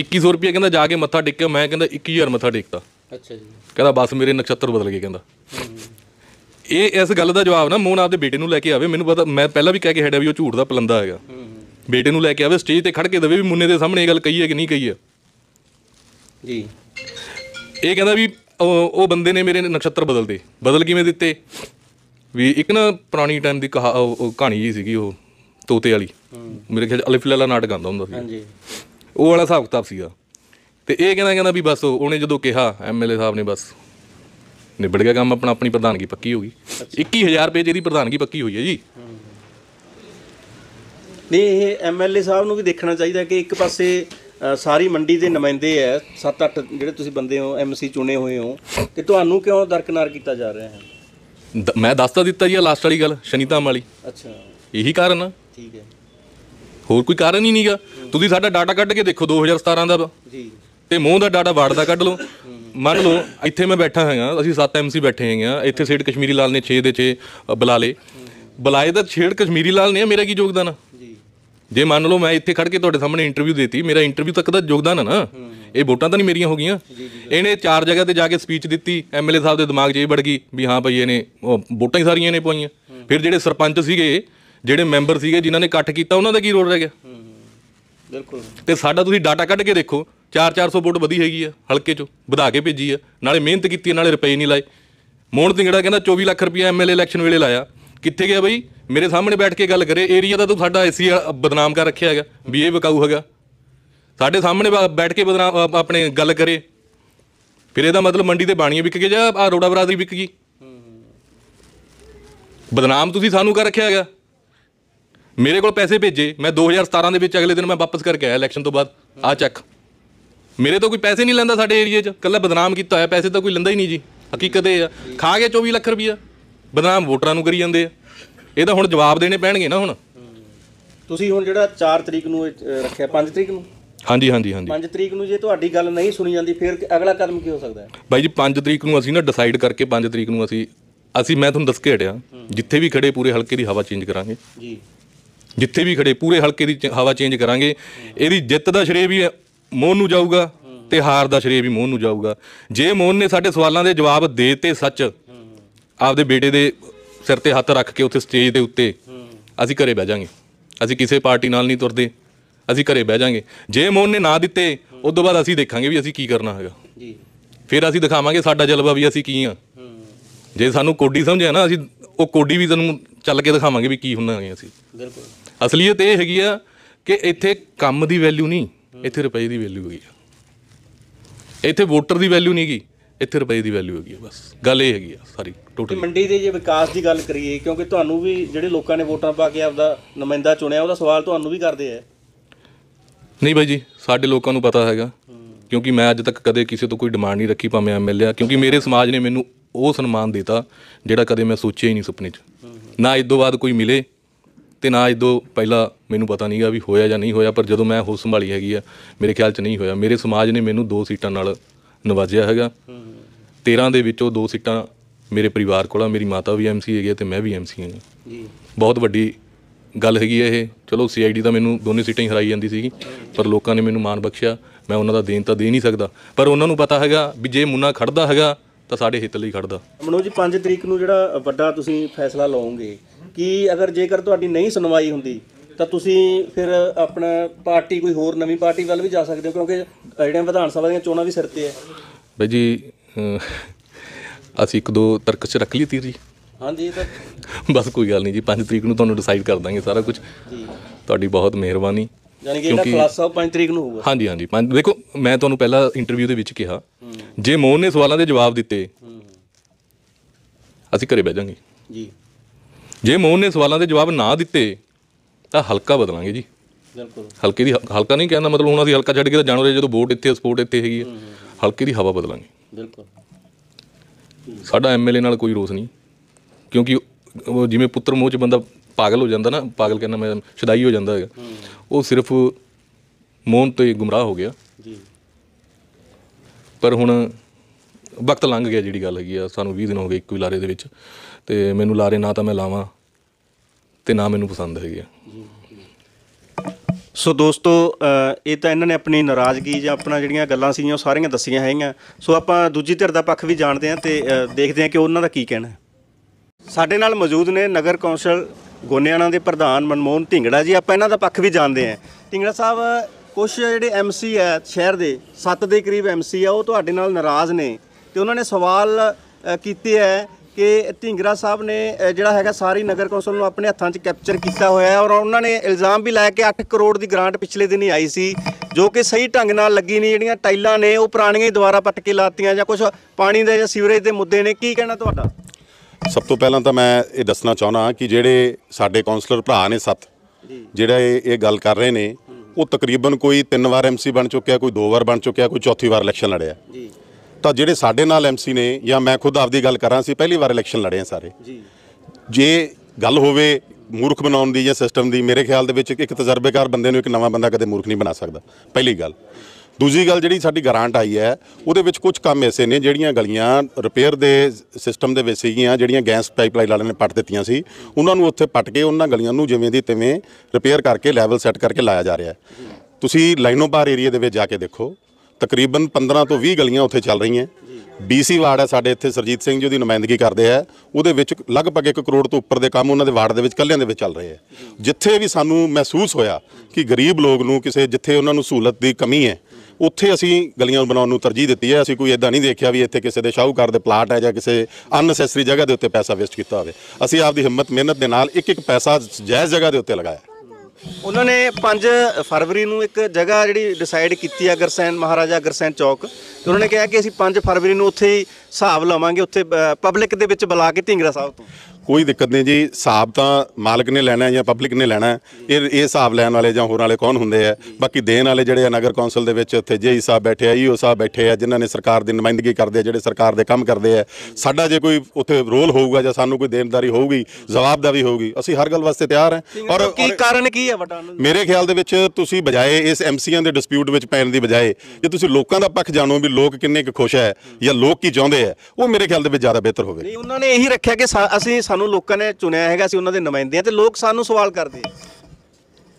2100 ਰੁਪਏ ਕਹਿੰਦਾ ਜਾ ਕੇ ਮੱਥਾ ਟੇਕਿਆ ਮੈਂ ਕਹਿੰਦਾ 21000 ਮੱਥਾ ਟੇਕਤਾ ਅੱਛਾ ਜੀ ਕਹਿੰਦਾ ਬਸ ਮੇਰੇ ਨਕਸ਼ਤਰ ਬਦਲ ਗਏ ਕਹਿੰਦਾ ਇਹ ਇਸ ਗੱਲ ਦਾ ਜਵਾਬ ਨਾ ਮੋਹਨ ਆਪਦੇ ਬੇਟੇ ਨੂੰ ਲੈ ਕੇ ਆਵੇ ਮੈਨੂੰ ਪਤਾ ਮੈਂ ਪਹਿਲਾਂ ਵੀ ਕਹਿ ਕੇ ਹਟਿਆ ਵੀ ਉਹ ਝੂਠ ਦਾ ਪਲੰਦਾ ਹੈਗਾ ਬੇਟੇ ਨੂੰ ਲੈ ਕੇ ਆਵੇ ਸਟੇਜ ਤੇ ਖੜ ਕੇ ਦਵੇ ਵੀ ਮੁੰਨੇ ਦੇ ਸਾਹਮਣੇ ਇਹ ਗੱਲ ਕਹੀ ਹੈ ਕਿ ਨਹੀਂ ਕਹੀ ਹੈ ਜੀ ਇਹ ਕਹਿੰਦਾ ਵੀ ਉਹ ਬੰਦੇ ਨੇ ਮੇਰੇ ਨਕਸ਼ਤਰ ਬਦਲਦੇ ਬਦਲ ਕਿਵੇਂ ਦਿੱਤੇ ਵੀ ਇੱਕ ਨਾ ਪੁਰਾਣੀ ਟਾਈਮ ਦੀ ਕਹਾਣੀ ਜੀ ਸੀਗੀ ਉਹ ਤੋਤੇ ਵਾਲੀ ਮੇਰੇ ਖਿਆਲ ਅਲਫ ਲੈਲਾ ਨਾਟਕ ਆਂਦਾ ਹੁੰਦਾ ਸੀ ਹਾਂਜੀ ਉਹ ਵਾਲਾ ਹਿਸਾਬ ਕਿਤਾਬ ਸੀਗਾ ਤੇ ਇਹ ਕਹਿੰਦਾ ਕਹਿੰਦਾ ਵੀ ਬਸ ਉਹਨੇ ਜਦੋਂ ਕਿਹਾ ਐਮਐਲਏ ਸਾਹਿਬ ਨੇ ਬਸ ਨਿਬੜ ਗਿਆ ਕੰਮ ਆਪਣਾ ਆਪਣੀ ਪ੍ਰਧਾਨਗੀ ਪੱਕੀ ਹੋ ਗਈ 21000 ਰੁਪਏ ਜਿਹਦੀ ਇਹਦੀ ਪ੍ਰਧਾਨਗੀ ਪੱਕੀ ਹੋਈ ਹੈ ਜੀ ਨਹੀਂ ਇਹ ਐਮਐਲਏ ਸਾਹਿਬ ਨੂੰ ਵੀ ਦੇਖਣਾ ਚਾਹੀਦਾ ਕਿ ਇੱਕ ਪਾਸੇ ਸਾਰੀ ਮੰਡੀ ਦੇ ਨੁਮਾਇੰਦੇ ਐ 7-8 ਜਿਹੜੇ ਤੁਸੀਂ ਬੰਦੇ ਹੋ ਐਮਸੀ ਚੁਣੇ ਹੋਏ ਹੋ ਤੇ ਤੁਹਾਨੂੰ ਕਿਉਂ ਦਰਕਨਾਰ ਕੀਤਾ ਜਾ ਰਿਹਾ ਹੈ ਮੈਂ ਦੱਸਤਾ ਦਿੱਤਾ ਜੀ ਆ ਲਾਸਟ ਵਾਲੀ ਗੱਲ ਸ਼ਨੀਤਾਮ ਵਾਲੀ ਅੱਛਾ ਇਹੀ ਕਾਰਨ ਆ ਠੀਕ ਹੈ ਹੋਰ ਕੋਈ ਕਾਰਨ ਹੀ ਨਹੀਂਗਾ ਤੁਸੀਂ ਸਾਡਾ ਡਾਟਾ ਕੱਢ ਕੇ ਦੇਖੋ 2017 ਦਾ ਜੀ ਤੇ ਮੂੰਹ ਦਾ ਡਾਟਾ ਵਾਰਡ ਦਾ ਕੱਢ ਲਓ ਮੰਨ ਲਓ ਇੱਥੇ ਮੈਂ ਬੈਠਾ ਹੈਗਾ ਅਸੀਂ ਸੱਤ ਐਮਸੀ ਬੈਠੇ ਹੈਗੇ ਆ ਇੱਥੇ ਸੇਠ ਕਸ਼ਮੀਰੀ ਲਾਲ ਨੇ 6 ਦੇ 6 ਬੁਲਾ ਲੇ ਬੁਲਾਏ ਦਾ ਛੇੜ ਕਸ਼ਮੀਰੀ ਲਾਲ ਨੇ ਮੇਰਾ ਕੀ ਯੋਗਦਾਨ ਆ ਜੇ ਮੰਨ ਲਓ ਮੈਂ ਇੱਥੇ ਖੜ ਕੇ ਤੁਹਾਡੇ ਸਾਹਮਣੇ ਇੰਟਰਵਿਊ ਦਿੱਤੀ ਮੇਰਾ ਇੰਟਰਵਿਊ ਤੱਕ ਦਾ ਯੋਗਦਾਨ ਹੈ ਨਾ ਇਹ ਵੋਟਾਂ ਤਾਂ ਨਹੀਂ ਮੇਰੀਆਂ ਹੋ ਗਈਆਂ ਇਹਨੇ ਚਾਰ ਜਗ੍ਹਾ ਤੇ ਜਾ ਕੇ ਸਪੀਚ ਦਿੱਤੀ ਐਮਐਲਏ ਸਾਹਿਬ ਦੇ ਦਿਮਾਗ 'ਚ ਇਹ ਵੜ ਗਈ ਵੀ ਹਾਂ ਭਈ ਇਹਨੇ ਵੋਟਾਂ ਹੀ ਸਾਰੀਆਂ ਨੇ ਪਾਈਆਂ ਫਿਰ ਜਿਹੜੇ ਸਰਪੰਚ ਸੀਗੇ ਜਿਹੜੇ ਮੈਂਬਰ ਸੀਗੇ ਜਿਨ੍ਹਾਂ ਨੇ ਇਕੱਠ ਕੀਤਾ ਉਹਨਾਂ ਦਾ ਕੀ ਰੋਲ ਰਹਿ ਗਿਆ ਬਿਲਕੁਲ ਤੇ ਸਾਡਾ ਤੁਸੀਂ ਡਾਟਾ ਕੱਢ ਕੇ ਦੇਖੋ 4-400 ਵੋਟ ਵਧੀ ਹੈਗੀ ਆ ਹਲਕੇ ਚ ਵਧਾ ਕੇ ਭੇਜੀ ਆ ਨਾਲੇ ਮਿਹਨਤ ਕੀਤੀ ਨਾਲੇ ਰੁਪਏ ਨਹੀਂ ਲਾਏ ਮੋਹਨ ਸਿੰਘੜਾ ਕਹਿੰਦਾ 24 ਲੱਖ ਰੁਪਏ ਐਮਐਲਏ ਇਲੈਕਸ਼ਨ ਵੇਲੇ ਲਾਇਆ ਕਿੱਥੇ ਗਿਆ ਬਈ ਮੇਰੇ ਸਾਹਮਣੇ ਬੈਠ ਕੇ ਗੱਲ ਕਰੇ ਏਰੀਆ ਦਾ ਤੂੰ ਸਾਡਾ ਐਸੀ ਬਦਨਾਮ ਕਰ ਰੱਖਿਆ ਹੈਗਾ ਵੀ ਇਹ ਵਿਕਾਊ ਹੈਗਾ ਸਾਡੇ ਸਾਹਮਣੇ ਬੈਠ ਕੇ ਬਦਨਾਮ ਆਪਣੇ ਗੱਲ ਕਰੇ ਫਿਰ ਇਹਦਾ ਮਤਲਬ ਮੰਡੀ ਤੇ ਬਾਣੀਆਂ ਵਿਕ ਗਏ ਜਾਂ ਆ ਰੋੜਾ ਬਰਾਦਰੀ ਵਿਕ ਗਈ ਬਦਨਾਮ ਤੁਸੀਂ ਸਾਨੂੰ ਕਰ ਰੱਖਿਆ ਹੈਗਾ ਮੇਰੇ ਕੋਲ ਪੈਸੇ ਭੇਜੇ ਮੈਂ 2017 ਦੇ ਵਿੱਚ ਅਗਲੇ ਦਿਨ ਮੈਂ ਵਾਪਸ ਕਰਕੇ ਆਇਆ ਇਲੈਕਸ਼ਨ ਤੋਂ ਬਾਅਦ ਆ ਚੱਕ ਮੇਰੇ ਤੋਂ ਕੋਈ ਪੈਸੇ ਨਹੀਂ ਲੈਂਦਾ ਸਾਡੇ ਏਰੀਆ 'ਚ ਕੱਲਾ ਬਦਨਾਮ ਕੀਤਾ ਹੋਇਆ ਪੈਸੇ ਤਾਂ ਕੋਈ ਲੈਂਦਾ ਹੀ ਨਹੀਂ ਜੀ ਹਕੀਕਤ ਇਹ ਆ ਖਾ ਕੇ 24 ਲੱਖ ਰੁਪਏ ਬਦਨਾਮ ਵੋਟਰਾਂ ਨੂੰ ਕਰੀ ਜਾਂਦੇ ਆ ਇਹ ਤਾਂ ਹੁਣ ਜਵਾਬ ਦੇਣੇ ਪੈਣਗੇ ਨਾ ਹੁਣ ਤੁਸੀਂ ਹੁਣ ਜਿਹੜਾ 4 ਤਰੀਕ ਨੂੰ ਰੱਖਿਆ 5 ਤਰੀਕ ਨੂੰ ਹਾਂਜੀ ਹਾਂਜੀ ਹਾਂਜੀ 5 ਤਰੀਕ ਨੂੰ ਜੇ ਤੁਹਾਡੀ ਗੱਲ ਨਹੀਂ ਸੁਣੀ ਜਾਂਦੀ ਫਿਰ ਅਗਲਾ ਕਦਮ ਕੀ ਹੋ ਸਕਦਾ ਹੈ ਬਾਈ ਜੀ 5 ਤਰੀਕ ਨੂੰ ਅਸੀਂ ਨਾ ਡਿਸਾਈਡ ਕਰਕੇ 5 ਤਰੀਕ ਨੂੰ ਅਸੀਂ ਅਸੀਂ ਮੈਂ ਤੁਹਾਨੂੰ ਦੱਸ ਕੇ ਹਟਿਆ ਜਿੱਥੇ ਵੀ ਖੜੇ ਪੂਰੇ ਹਲਕੇ ਦੀ ਹਵਾ ਚੇਂਜ ਕਰਾਂਗੇ ਜੀ ਜਿੱਥੇ ਵੀ ਖੜੇ ਪੂਰੇ ਹਲਕੇ ਦੀ ਹਵਾ ਚੇਂਜ ਕਰਾਂਗੇ ਇਹਦੀ ਜਿੱਤ ਦਾ ਸ਼੍ਰੇ ਵੀ ਮੋਹਨ ਨੂੰ ਜਾਊਗਾ ਤੇ ਹਾਰ ਦਾ ਸ਼ਰੀਰ ਵੀ ਮੋਹਨ ਨੂੰ ਜਾਊਗਾ ਜੇ ਮੋਹਨ ਨੇ ਸਾਡੇ ਸਵਾਲਾਂ ਦੇ ਜਵਾਬ ਦੇ ਤੇ ਸੱਚ ਆਪਦੇ ਬੇਟੇ ਦੇ ਸਿਰ ਤੇ ਹੱਥ ਰੱਖ ਕੇ ਉੱਥੇ ਸਟੇਜ ਦੇ ਉੱਤੇ ਅਸੀਂ ਘਰੇ ਬਹਿ ਜਾਾਂਗੇ ਅਸੀਂ ਕਿਸੇ ਪਾਰਟੀ ਨਾਲ ਨਹੀਂ ਤੁਰਦੇ ਅਸੀਂ ਘਰੇ ਬਹਿ ਜਾਾਂਗੇ ਜੇ ਮੋਹਨ ਨੇ ਨਾ ਦਿੱਤੇ ਉਸ ਤੋਂ ਬਾਅਦ ਅਸੀਂ ਦੇਖਾਂਗੇ ਵੀ ਅਸੀਂ ਕੀ ਕਰਨਾ ਹੈਗਾ ਜੀ ਫਿਰ ਅਸੀਂ ਦਿਖਾਵਾਂਗੇ ਸਾਡਾ ਜਲਵਾ ਵੀ ਅਸੀਂ ਕੀ ਆ ਜੇ ਸਾਨੂੰ ਕੋਡੀ ਸਮਝਿਆ ਨਾ ਅਸੀਂ ਉਹ ਕੋਡੀ ਵੀ ਤੁਹਾਨੂੰ ਚੱਲ ਕੇ ਦਿਖਾਵਾਂਗੇ ਵੀ ਕੀ ਹੈ ਅਸੀਂ ਬਿਲਕੁਲ ਅਸਲੀਅਤ ਇਹ ਹੈਗੀ ਆ ਕਿ ਇੱਥੇ ਕੰਮ ਦੀ ਵੈਲਿਊ ਨਹੀਂ ਇੱਥੇ ਰੁਪਏ ਦੀ ਵੈਲਿਊ ਹੈਗੀ ਆ ਇੱਥੇ ਵੋਟਰ ਦੀ ਵੈਲਿਊ ਨਹੀਂ ਹੈਗੀ ਇੱਥੇ ਰੁਪਏ ਦੀ ਵੈਲਿਊ ਹੈਗੀ ਆ ਬਸ ਗੱਲ ਇਹ ਹੈਗੀ ਆ ਸਾਰੀ ਟੋਟਲ ਮੰਡੀ ਦੇ ਜੇ ਵਿਕਾਸ ਦੀ ਗੱਲ ਕਰੀਏ ਕਿਉਂਕਿ ਤੁਹਾਨੂੰ ਵੀ ਜਿਹੜੇ ਲੋਕਾਂ ਨੇ ਵੋਟਾਂ ਪਾ ਕੇ ਆਪਦਾ ਨੁਮਾਇੰਦਾ ਚੁਣਿਆ ਉਹਦਾ ਸਵਾਲ ਤੁਹਾਨੂੰ ਵੀ ਕਰਦੇ ਆ ਨਹੀਂ ਬਾਈ ਜੀ ਸਾਡੇ ਲੋਕਾਂ ਨੂੰ ਪਤਾ ਹੈਗਾ ਕਿਉਂਕਿ ਮੈਂ ਅੱਜ ਤੱਕ ਕਦੇ ਕਿਸੇ ਤੋਂ ਕੋਈ ਡਿਮਾਂਡ ਨਹੀਂ ਰੱਖੀ ਭਾਵੇਂ ਐਮਐਲਏ ਆ ਕਿਉਂਕਿ ਮੇਰੇ ਸਮਾਜ ਨੇ ਮੈਨੂੰ ਉਹ ਸਨਮਾਨ ਦਿੱਤਾ ਜਿਹੜਾ ਕਦੇ ਮੈਂ ਸੋਚਿਆ ਹੀ ਨਹੀਂ ਸੁਪਨੇ 'ਚ ਨਾ ਇਸ ਤੋਂ ਬਾਅਦ ਕੋਈ ਮਿਲੇ ਤੇ ਨਾ ਇਸ ਤੋਂ ਪਹਿਲਾਂ ਮੈਨੂੰ ਪਤਾ ਨਹੀਂਗਾ ਵੀ ਹੋਇਆ ਜਾਂ ਨਹੀਂ ਹੋਇਆ ਪਰ ਜਦੋਂ ਮੈਂ ਹੋਸ਼ ਸੰਭਾਲੀ ਹੈਗੀ ਆ ਮੇਰੇ ਖਿਆਲ 'ਚ ਨਹੀਂ ਹੋਇਆ ਮੇਰੇ ਸਮਾਜ ਨੇ ਮੈਨੂੰ ਦੋ ਸੀਟਾਂ ਨਾਲ ਨਵਾਜਿਆ ਹੈਗਾ 13 ਦੇ ਵਿੱਚੋਂ ਦੋ ਸੀਟਾਂ ਮੇਰੇ ਪਰਿਵਾਰ ਕੋਲ ਆ ਮੇਰੀ ਮਾਤਾ ਵੀ ਐਮਸੀ ਹੈਗੀ ਤੇ ਮੈਂ ਵੀ ਐਮਸੀ ਹਾਂ ਜੀ ਬਹੁਤ ਵੱਡੀ ਗੱਲ ਹੈਗੀ ਇਹ ਚਲੋ ਸੀਆਈਡੀ ਤਾਂ ਮੈਨੂੰ ਦੋਨੇ ਸੀਟਾਂ ਹੀ ਹਰਾਈ ਜਾਂਦੀ ਸੀਗੀ ਪਰ ਲੋਕਾਂ ਨੇ ਮੈਨੂੰ ਮਾਣ ਬਖਸ਼ਿਆ ਮੈਂ ਉਹਨਾਂ ਦਾ ਦੇਣ ਤਾਂ ਦੇ ਨਹੀਂ ਸਕਦਾ ਪਰ ਉਹਨਾਂ ਨੂੰ ਪਤਾ ਹੈਗਾ ਵੀ ਜੇ ਮੁੰਨਾ ਖੜਦਾ ਹੈਗਾ ਤਾਂ ਸਾਡੇ ਹਿੱਤ ਲਈ ਖੜਦਾ ਮਨੋਜ ਜੀ 5 ਤਰੀਕ ਨੂੰ ਜਿਹੜਾ ਵੱਡਾ ਤੁਸੀਂ ਫੈਸਲਾ ਲਓਗੇ ਕੀ ਅਗਰ ਜੇਕਰ ਤੁਹਾਡੀ ਨਹੀਂ ਸੁਣਵਾਈ ਹੁੰਦੀ ਤਾਂ ਤੁਸੀਂ ਫਿਰ ਆਪਣਾ ਪਾਰਟੀ ਕੋਈ ਹੋਰ ਨਵੀਂ ਪਾਰਟੀ ਵੱਲ ਵੀ ਜਾ ਸਕਦੇ ਹੋ ਕਿਉਂਕਿ ਜਿਹੜੀਆਂ ਵਿਧਾਨ ਸਭਾ ਦੀਆਂ ਚੋਣਾਂ ਵੀ ਸਿਰ ਤੇ ਆ ਬਈ ਜੀ ਅਸੀਂ ਇੱਕ ਦੋ ਤਰਕ ਚ ਰੱਖ ਲਈ ਤੀ ਜੀ ਹਾਂਜੀ ਜੀ ਤਾਂ ਬਸ ਕੋਈ ਗੱਲ ਨਹੀਂ ਜੀ 5 ਤਰੀਕ ਨੂੰ ਤੁਹਾਨੂੰ ਡਿਸਾਈਡ ਕਰ ਦਾਂਗੇ ਸਾਰਾ ਕੁਝ ਜੀ ਤੁਹਾਡੀ ਬਹੁਤ ਮਿਹਰਬਾਨੀ ਯਾਨੀ ਕਿ ਇਹਦਾ ਖਲਾਸਾ 5 ਤਰੀਕ ਨੂੰ ਹੋਊਗਾ ਹਾਂਜੀ ਹਾਂਜੀ ਪੰਜ ਦੇਖੋ ਮੈਂ ਤੁਹਾਨੂੰ ਪਹਿਲਾਂ ਇੰਟਰਵਿਊ ਦੇ ਵਿੱਚ ਕਿਹਾ ਜੇ ਮੋਹਨ ਨੇ ਸਵਾਲਾਂ ਦੇ ਜਵਾਬ ਦਿੱਤੇ ਅਸੀਂ ਘਰੇ ਬਹਿ ਜਾਾਂਗੇ ਜੀ ਜੇ ਮੋਹਨ ਨੇ ਸਵਾਲਾਂ ਦੇ ਜਵਾਬ ਨਾ ਦਿੱਤੇ ਤਾਂ ਹਲਕਾ ਬਦਲਾਂਗੇ ਜੀ ਬਿਲਕੁਲ ਹਲਕੇ ਦੀ ਹਲਕਾ ਨਹੀਂ ਕਹਿੰਦਾ ਮਤਲਬ ਹੁਣ ਅਸੀਂ ਹਲਕਾ ਛੱਡ ਕੇ ਤਾਂ ਜਾਣੋ ਜਦੋਂ ਵੋਟ ਇੱਥੇ ਸਪੋਰਟ ਇੱਥੇ ਹੈਗੀ ਹੈ ਹਲਕੇ ਦੀ ਹਵਾ ਬਦਲਾਂਗੇ ਬਿਲਕੁਲ ਸਾਡਾ ਐਮਐਲਏ ਨਾਲ ਕੋਈ ਰੋਸ ਨਹੀਂ ਕਿਉਂਕਿ ਉਹ ਜਿਵੇਂ ਪੁੱਤਰ ਮੋਹ ਚ ਬੰਦਾ ਪਾਗਲ ਹੋ ਜਾਂਦਾ ਨਾ ਪਾਗਲ ਕਹਿੰਦਾ ਮੈਂ ਸ਼ਦਾਈ ਹੋ ਜਾਂਦਾ ਹੈਗਾ ਉਹ ਸਿਰਫ ਮੋਹਨ ਤੋਂ ਹੀ ਗੁੰਮਰਾਹ ਹੋ ਗਿਆ ਜੀ ਪਰ ਹੁਣ ਵਕਤ ਲੰਘ ਗਿਆ ਜਿਹੜੀ ਗੱਲ ਹੈਗੀ ਆ ਸਾਨੂੰ 20 ਦਿਨ ਹੋ ਗਏ ਇੱਕ ਹੀ ਲਾਰੇ ਦੇ ਵਿੱਚ ਤੇ ਮੈਨੂੰ ਲਾਰੇ ਨਾ ਤਾਂ ਮੈਂ ਲਾਵਾਂ ਤੇ ਨਾ ਮੈਨੂੰ ਪਸੰਦ ਹੈਗੀ ਆ ਸੋ ਦੋਸਤੋ ਇਹ ਤਾਂ ਇਹਨਾਂ ਨੇ ਆਪਣੀ ਨਾਰਾਜ਼ਗੀ ਜਾਂ ਆਪਣਾ ਜਿਹੜੀਆਂ ਗੱਲਾਂ ਸੀਗੀਆਂ ਉਹ ਸਾਰੀਆਂ ਦੱਸੀਆਂ ਹੈਗੀਆਂ ਸੋ ਆਪਾਂ ਦੂਜੀ ਧਿਰ ਦਾ ਪੱਖ ਵੀ ਜਾਣਦੇ ਹਾਂ ਤੇ ਦੇਖਦੇ ਹਾਂ ਕਿ ਉਹਨਾਂ ਦਾ ਕੀ ਕਹਿਣਾ ਸਾਡੇ ਨਾਲ ਮੌਜੂਦ ਨੇ ਨਗਰ ਕੌਂਸਲ ਗੋਨਿਆਣਾ ਦੇ ਪ੍ਰਧਾਨ ਮਨਮੋਹਨ ਢਿੰਗੜਾ ਜੀ ਆਪਾਂ ਇਹਨਾਂ ਦਾ ਪੱਖ ਵੀ ਜਾਣਦੇ ਹਾਂ ਢਿੰਗੜਾ ਸਾਹਿਬ ਕੁਝ ਜਿਹੜੇ ਐਮਸੀ ਹੈ ਸ਼ਹਿਰ ਦੇ 7 ਦੇ ਕਰੀਬ ਐਮਸੀ ਆ ਉਹ ਤੁਹਾਡੇ ਨਾਲ ਨਾਰਾਜ਼ ਨੇ ਤੇ ਉਹਨਾਂ ਨੇ ਸਵਾਲ ਕੀਤੇ ਹੈ ਕਿ ਢਿੰਗਰਾ ਸਾਹਿਬ ਨੇ ਜਿਹੜਾ ਹੈਗਾ ਸਾਰੀ ਨਗਰ ਕੌਂਸਲ ਨੂੰ ਆਪਣੇ ਹੱਥਾਂ 'ਚ ਕੈਪਚਰ ਕੀਤਾ ਹੋਇਆ ਹੈ ਔਰ ਉਹਨਾਂ ਨੇ ਇਲਜ਼ਾਮ ਵੀ ਲਾਇਆ ਕਿ 8 ਕਰੋੜ ਦੀ ਗ੍ਰਾਂਟ ਪਿਛਲੇ ਦਿਨ ਹੀ ਆਈ ਸੀ ਜੋ ਕਿ ਸਹੀ ਢੰਗ ਨਾਲ ਲੱਗੀ ਨਹੀਂ ਜਿਹੜੀਆਂ ਟਾਈਲਾਂ ਨੇ ਉਹ ਪੁਰਾਣੀਆਂ ਹੀ ਦੁਬਾਰਾ ਪੱਟ ਕੇ ਲਾਤੀਆਂ ਜਾਂ ਕੁਝ ਪਾਣੀ ਦੇ ਜਾਂ ਸੀਵਰੇਜ ਦੇ ਮੁੱਦੇ ਨੇ ਕੀ ਕਹਿਣਾ ਤੁਹਾਡਾ ਸਭ ਤੋਂ ਪਹਿਲਾਂ ਤਾਂ ਮੈਂ ਇਹ ਦੱਸਣਾ ਚਾਹੁੰਦਾ ਕਿ ਜਿਹੜੇ ਸਾਡੇ ਕਾਉਂਸਲਰ ਭਰਾ ਨੇ ਸੱਤ ਜਿਹੜਾ ਇਹ ਇਹ ਗੱਲ ਕਰ ਰਹੇ ਨੇ ਉਹ ਤਕਰੀਬਨ ਕੋਈ ਤਿੰਨ ਵਾਰ ਐਮਸੀ ਬਣ ਚੁੱਕਿਆ ਕੋਈ ਦੋ ਵਾਰ ਬਣ ਚੁੱਕਿਆ ਕੋਈ ਚੌਥੀ ਵਾਰ ਇਲੈਕਸ਼ਨ ਲੜਿਆ ਜੀ ਤਾਂ ਜਿਹੜੇ ਸਾਡੇ ਨਾਲ ਐਮਸੀ ਨੇ ਜਾਂ ਮੈਂ ਖੁਦ ਆਪਦੀ ਗੱਲ ਕਰਾਂ ਸੀ ਪਹਿਲੀ ਵਾਰ ਇਲੈਕਸ਼ਨ ਲੜੇ ਆ ਸਾਰੇ ਜੀ ਜੇ ਗੱਲ ਹੋਵੇ ਮੂਰਖ ਬਣਾਉਣ ਦੀ ਜਾਂ ਸਿਸਟਮ ਦੀ ਮੇਰੇ ਖਿਆਲ ਦੇ ਵਿੱਚ ਇੱਕ ਤਜਰਬੇਕਾਰ ਬੰਦੇ ਨੂੰ ਇੱਕ ਨਵਾਂ ਬੰਦਾ ਕਦੇ ਮੂਰਖ ਨਹੀਂ ਬਣਾ ਸਕਦਾ ਪਹਿਲੀ ਗੱਲ ਦੂਜੀ ਗੱਲ ਜਿਹੜੀ ਸਾਡੀ ਗ੍ਰਾਂਟ ਆਈ ਹੈ ਉਹਦੇ ਵਿੱਚ ਕੁਝ ਕੰਮ ਐਸੇ ਨੇ ਜਿਹੜੀਆਂ ਗਲੀਆਂ ਰਿਪੇਅਰ ਦੇ ਸਿਸਟਮ ਦੇ ਵਿੱਚ ਸੀਗੀਆਂ ਜਿਹੜੀਆਂ ਗੈਸ ਪਾਈਪਲਾਈਨ ਵਾਲਿਆਂ ਨੇ ਪੱਟ ਦਿੱਤੀਆਂ ਸੀ ਉਹਨਾਂ ਨੂੰ ਉੱਥੇ ਪੱਟ ਕੇ ਉਹਨਾਂ ਗਲੀਆਂ ਨੂੰ ਜਿਵੇਂ ਦੀ ਤਵੇਂ ਰਿਪੇਅਰ ਕਰਕੇ ਲੈਵਲ ਸੈੱਟ ਕਰਕੇ ਲਾਇਆ ਜਾ ਰਿਹਾ ਹੈ ਤੁਸੀਂ ਲਾਈਨੋ ਬਾਰ ਏਰੀਆ ਦੇ ਵਿੱਚ ਜਾ ਕੇ ਦੇਖੋ ਤਕਰੀਬਨ 15 ਤੋਂ 20 ਗਲੀਆਂ ਉੱਥੇ ਚੱਲ ਰਹੀਆਂ ਬੀਸੀ ਵਾਰਡ ਹੈ ਸਾਡੇ ਇੱਥੇ ਸਰਜੀਤ ਸਿੰਘ ਜੀ ਦੀ ਨੁਮਾਇੰਦਗੀ ਕਰਦੇ ਆ ਉਹਦੇ ਵਿੱਚ ਲਗਭਗ 1 ਕਰੋੜ ਤੋਂ ਉੱਪਰ ਦੇ ਕੰਮ ਉਹਨਾਂ ਦੇ ਵਾਰਡ ਦੇ ਵਿੱਚ ਕੱਲਿਆਂ ਦੇ ਵਿੱਚ ਚੱਲ ਰਹੇ ਆ ਜਿੱਥੇ ਵੀ ਸਾਨੂੰ ਮਹਿਸੂਸ ਹੋਇਆ ਕਿ ਗਰੀਬ ਲੋਕ ਨੂੰ ਕਿਸੇ ਜਿੱਥੇ ਉਹਨਾਂ ਨੂੰ ਸਹੂਲਤ ਦੀ ਕਮੀ ਹੈ ਉੱਥੇ ਅਸੀਂ ਗਲੀਆਂ ਬਣਾਉਣ ਨੂੰ ਤਰਜੀਹ ਦਿੱਤੀ ਹੈ ਅਸੀਂ ਕੋਈ ਇਦਾਂ ਨਹੀਂ ਦੇਖਿਆ ਵੀ ਇੱਥੇ ਕਿਸੇ ਦੇ ਸ਼ਾਹੂਕਾਰ ਦੇ ਪਲਾਟ ਹੈ ਜਾਂ ਕਿਸੇ ਅਨਸੈਸਰੀ ਜਗ੍ਹਾ ਦੇ ਉੱਤੇ ਪੈਸਾ ਵੇਸਟ ਕੀਤਾ ਹੋਵੇ ਅਸੀਂ ਆਪਦੀ ਹਿੰਮਤ ਮਿਹਨਤ ਦੇ ਨਾਲ ਇੱਕ ਇੱਕ ਪੈਸਾ ਜਾਇਜ਼ ਜਗ੍ਹਾ ਦੇ ਉੱਤੇ ਲਗਾਇਆ ਉਹਨਾਂ ਨੇ 5 ਫਰਵਰੀ ਨੂੰ ਇੱਕ ਜਗ੍ਹਾ ਜਿਹੜੀ ਡਿਸਾਈਡ ਕੀਤੀ ਆ ਗਰਸੈਨ ਮਹਾਰਾਜਾ ਅਗਰਸੈਨ ਚੌਕ ਤੇ ਉਹਨਾਂ ਨੇ ਕਿਹਾ ਕਿ ਅਸੀਂ 5 ਫਰਵਰੀ ਨੂੰ ਉੱਥੇ ਹੀ ਹਿਸਾਬ ਲਵਾਂਗੇ ਉੱਥੇ ਪਬਲਿਕ ਦੇ ਵਿੱਚ ਬੁਲਾ ਕੇ ਢਿੰਗਰਾ ਸਾਹਿਬ ਤੋਂ ਕੋਈ ਦਿੱਕਤ ਨਹੀਂ ਜੀ ਹਿਸਾਬ ਤਾਂ ਮਾਲਕ ਨੇ ਲੈਣਾ ਜਾਂ ਪਬਲਿਕ ਨੇ ਲੈਣਾ ਇਹ ਇਹ ਹਿਸਾਬ ਲੈਣ ਵਾਲੇ ਜਾਂ ਹੋਰ ਵਾਲੇ ਕੌਣ ਹੁੰਦੇ ਆ ਬਾਕੀ ਦੇਣ ਵਾਲੇ ਜਿਹੜੇ ਆ ਨਗਰ ਕੌਂਸਲ ਦੇ ਵਿੱਚ ਉੱਥੇ ਜੇਈ ਸਾਹਿਬ ਬੈਠੇ ਆ ਈਓ ਸਾਹਿਬ ਬੈਠੇ ਆ ਜਿਨ੍ਹਾਂ ਨੇ ਸਰਕਾਰ ਦੀ ਨੁਮਾਇੰਦਗੀ ਕਰਦੇ ਆ ਜਿਹੜੇ ਸਰਕਾਰ ਦੇ ਕੰਮ ਕਰਦੇ ਆ ਸਾਡਾ ਜੇ ਕੋਈ ਉੱਥੇ ਰੋਲ ਹੋਊਗਾ ਜਾਂ ਸਾਨੂੰ ਕੋਈ ਦੇਣਦਾਰੀ ਹੋਊਗੀ ਜਵਾਬਦਾਰੀ ਹੋਊਗੀ ਅਸੀਂ ਹਰ ਗੱਲ ਵਾਸਤੇ ਤਿਆਰ ਆ ਔਰ ਕੀ ਕਾਰਨ ਕੀ ਹੈ ਵੱਡਾ ਮੇਰੇ ਖਿਆਲ ਦੇ ਵਿੱਚ ਤੁਸੀਂ ਬਜਾਏ ਇਸ ਐਮਸੀਆਂ ਦੇ ਡਿਸਪਿਊਟ ਵਿੱਚ ਪੈਣ ਦੀ ਬਜਾਏ ਜੇ ਤੁਸੀਂ ਲੋਕਾਂ ਦਾ ਪੱਖ ਜਾਣੋ ਵੀ ਲੋਕ ਕਿੰਨੇ ਕੁ ਖੁਸ਼ ਹੈ ਜਾਂ ਲੋਕ ਕੀ ਚਾਹੁੰਦੇ ਆ ਉਹ ਮੇਰੇ ਖਿਆਲ ਦੇ ਵਿੱਚ ਜ਼ਿਆਦਾ ਬਿਹਤਰ ਹੋਵੇ ਨਹੀਂ ਉਹਨਾਂ ਨੇ ਇਹੀ ਰੱਖਿਆ ਕਿ ਅਸੀਂ ਸਾਨੂੰ ਲੋਕਾਂ ਨੇ ਚੁਣਿਆ ਹੈਗਾ ਸੀ ਉਹਨਾਂ ਦੇ ਨੁਮਾਇੰਦੇ ਆ ਤੇ ਲੋਕ ਸਾਨੂੰ ਸਵਾਲ ਕਰਦੇ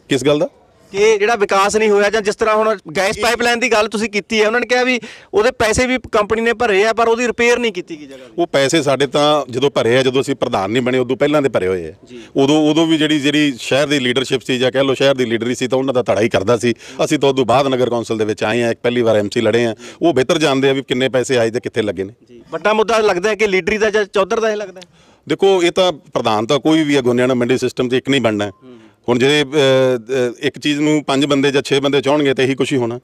ਕਿਸ ਗੱਲ ਦਾ ਕਿ ਜਿਹੜਾ ਵਿਕਾਸ ਨਹੀਂ ਹੋਇਆ ਜਾਂ ਜਿਸ ਤਰ੍ਹਾਂ ਹੁਣ ਗੈਸ ਪਾਈਪਲਾਈਨ ਦੀ ਗੱਲ ਤੁਸੀਂ ਕੀਤੀ ਹੈ ਉਹਨਾਂ ਨੇ ਕਿਹਾ ਵੀ ਉਹਦੇ ਪੈਸੇ ਵੀ ਕੰਪਨੀ ਨੇ ਭਰੇ ਆ ਪਰ ਉਹਦੀ ਰਿਪੇਅਰ ਨਹੀਂ ਕੀਤੀ ਗਈ ਜਗ੍ਹਾ ਉਹ ਪੈਸੇ ਸਾਡੇ ਤਾਂ ਜਦੋਂ ਭਰੇ ਆ ਜਦੋਂ ਅਸੀਂ ਪ੍ਰਧਾਨ ਨਹੀਂ ਬਣੇ ਉਦੋਂ ਪਹਿਲਾਂ ਦੇ ਭਰੇ ਹੋਏ ਆ ਉਦੋਂ ਉਦੋਂ ਵੀ ਜਿਹੜੀ ਜਿਹੜੀ ਸ਼ਹਿਰ ਦੀ ਲੀਡਰਸ਼ਿਪ ਸੀ ਜਾਂ ਕਹਿ ਲਓ ਸ਼ਹਿਰ ਦੀ ਲੀਡਰੀ ਸੀ ਤਾਂ ਉਹਨਾਂ ਦਾ ਧੜਾ ਹੀ ਕਰਦਾ ਸੀ ਅਸੀਂ ਤਾਂ ਉਦੋਂ ਬਾਅਦ ਨਗਰ ਕੌਂਸਲ ਦੇ ਵਿੱਚ ਆਏ ਆ ਇੱਕ ਪਹਿਲੀ ਵਾਰ ਐਮਸੀ ਲੜੇ ਆ ਉਹ ਬਿਹਤਰ ਜਾਣਦੇ ਆ ਵੀ ਕਿੰਨੇ ਪੈਸੇ ਆਏ ਤੇ ਕਿੱਥੇ ਲੱਗੇ ਨੇ ਵੱਡਾ ਮੁੱਦਾ ਲੱਗਦਾ ਹੈ ਕਿ ਲੀਡਰੀ ਦਾ ਜਾਂ ਚੌਧਰ ਦਾ ਇਹ ਲੱਗਦਾ ਹੈ ਦੇਖੋ ਇਹ ਤਾਂ ਪ੍ਰਧਾਨ ਤਾਂ ਕੋਈ ਵੀ ਹੈ ਗੋਨਿਆਂ ਦਾ ਮੰਡੀ ਸਿਸਟਮ ਤੇ ਇੱਕ ਨਹੀਂ ਬਣਨਾ ਹੁਣ ਜੇ ਇੱਕ ਚੀਜ਼ ਨੂੰ ਪੰਜ ਬੰਦੇ ਜਾਂ ਛੇ ਬੰਦੇ ਚਾਹਣਗੇ ਤੇ ਇਹੀ ਕੁਝ ਹੀ ਹੋਣਾ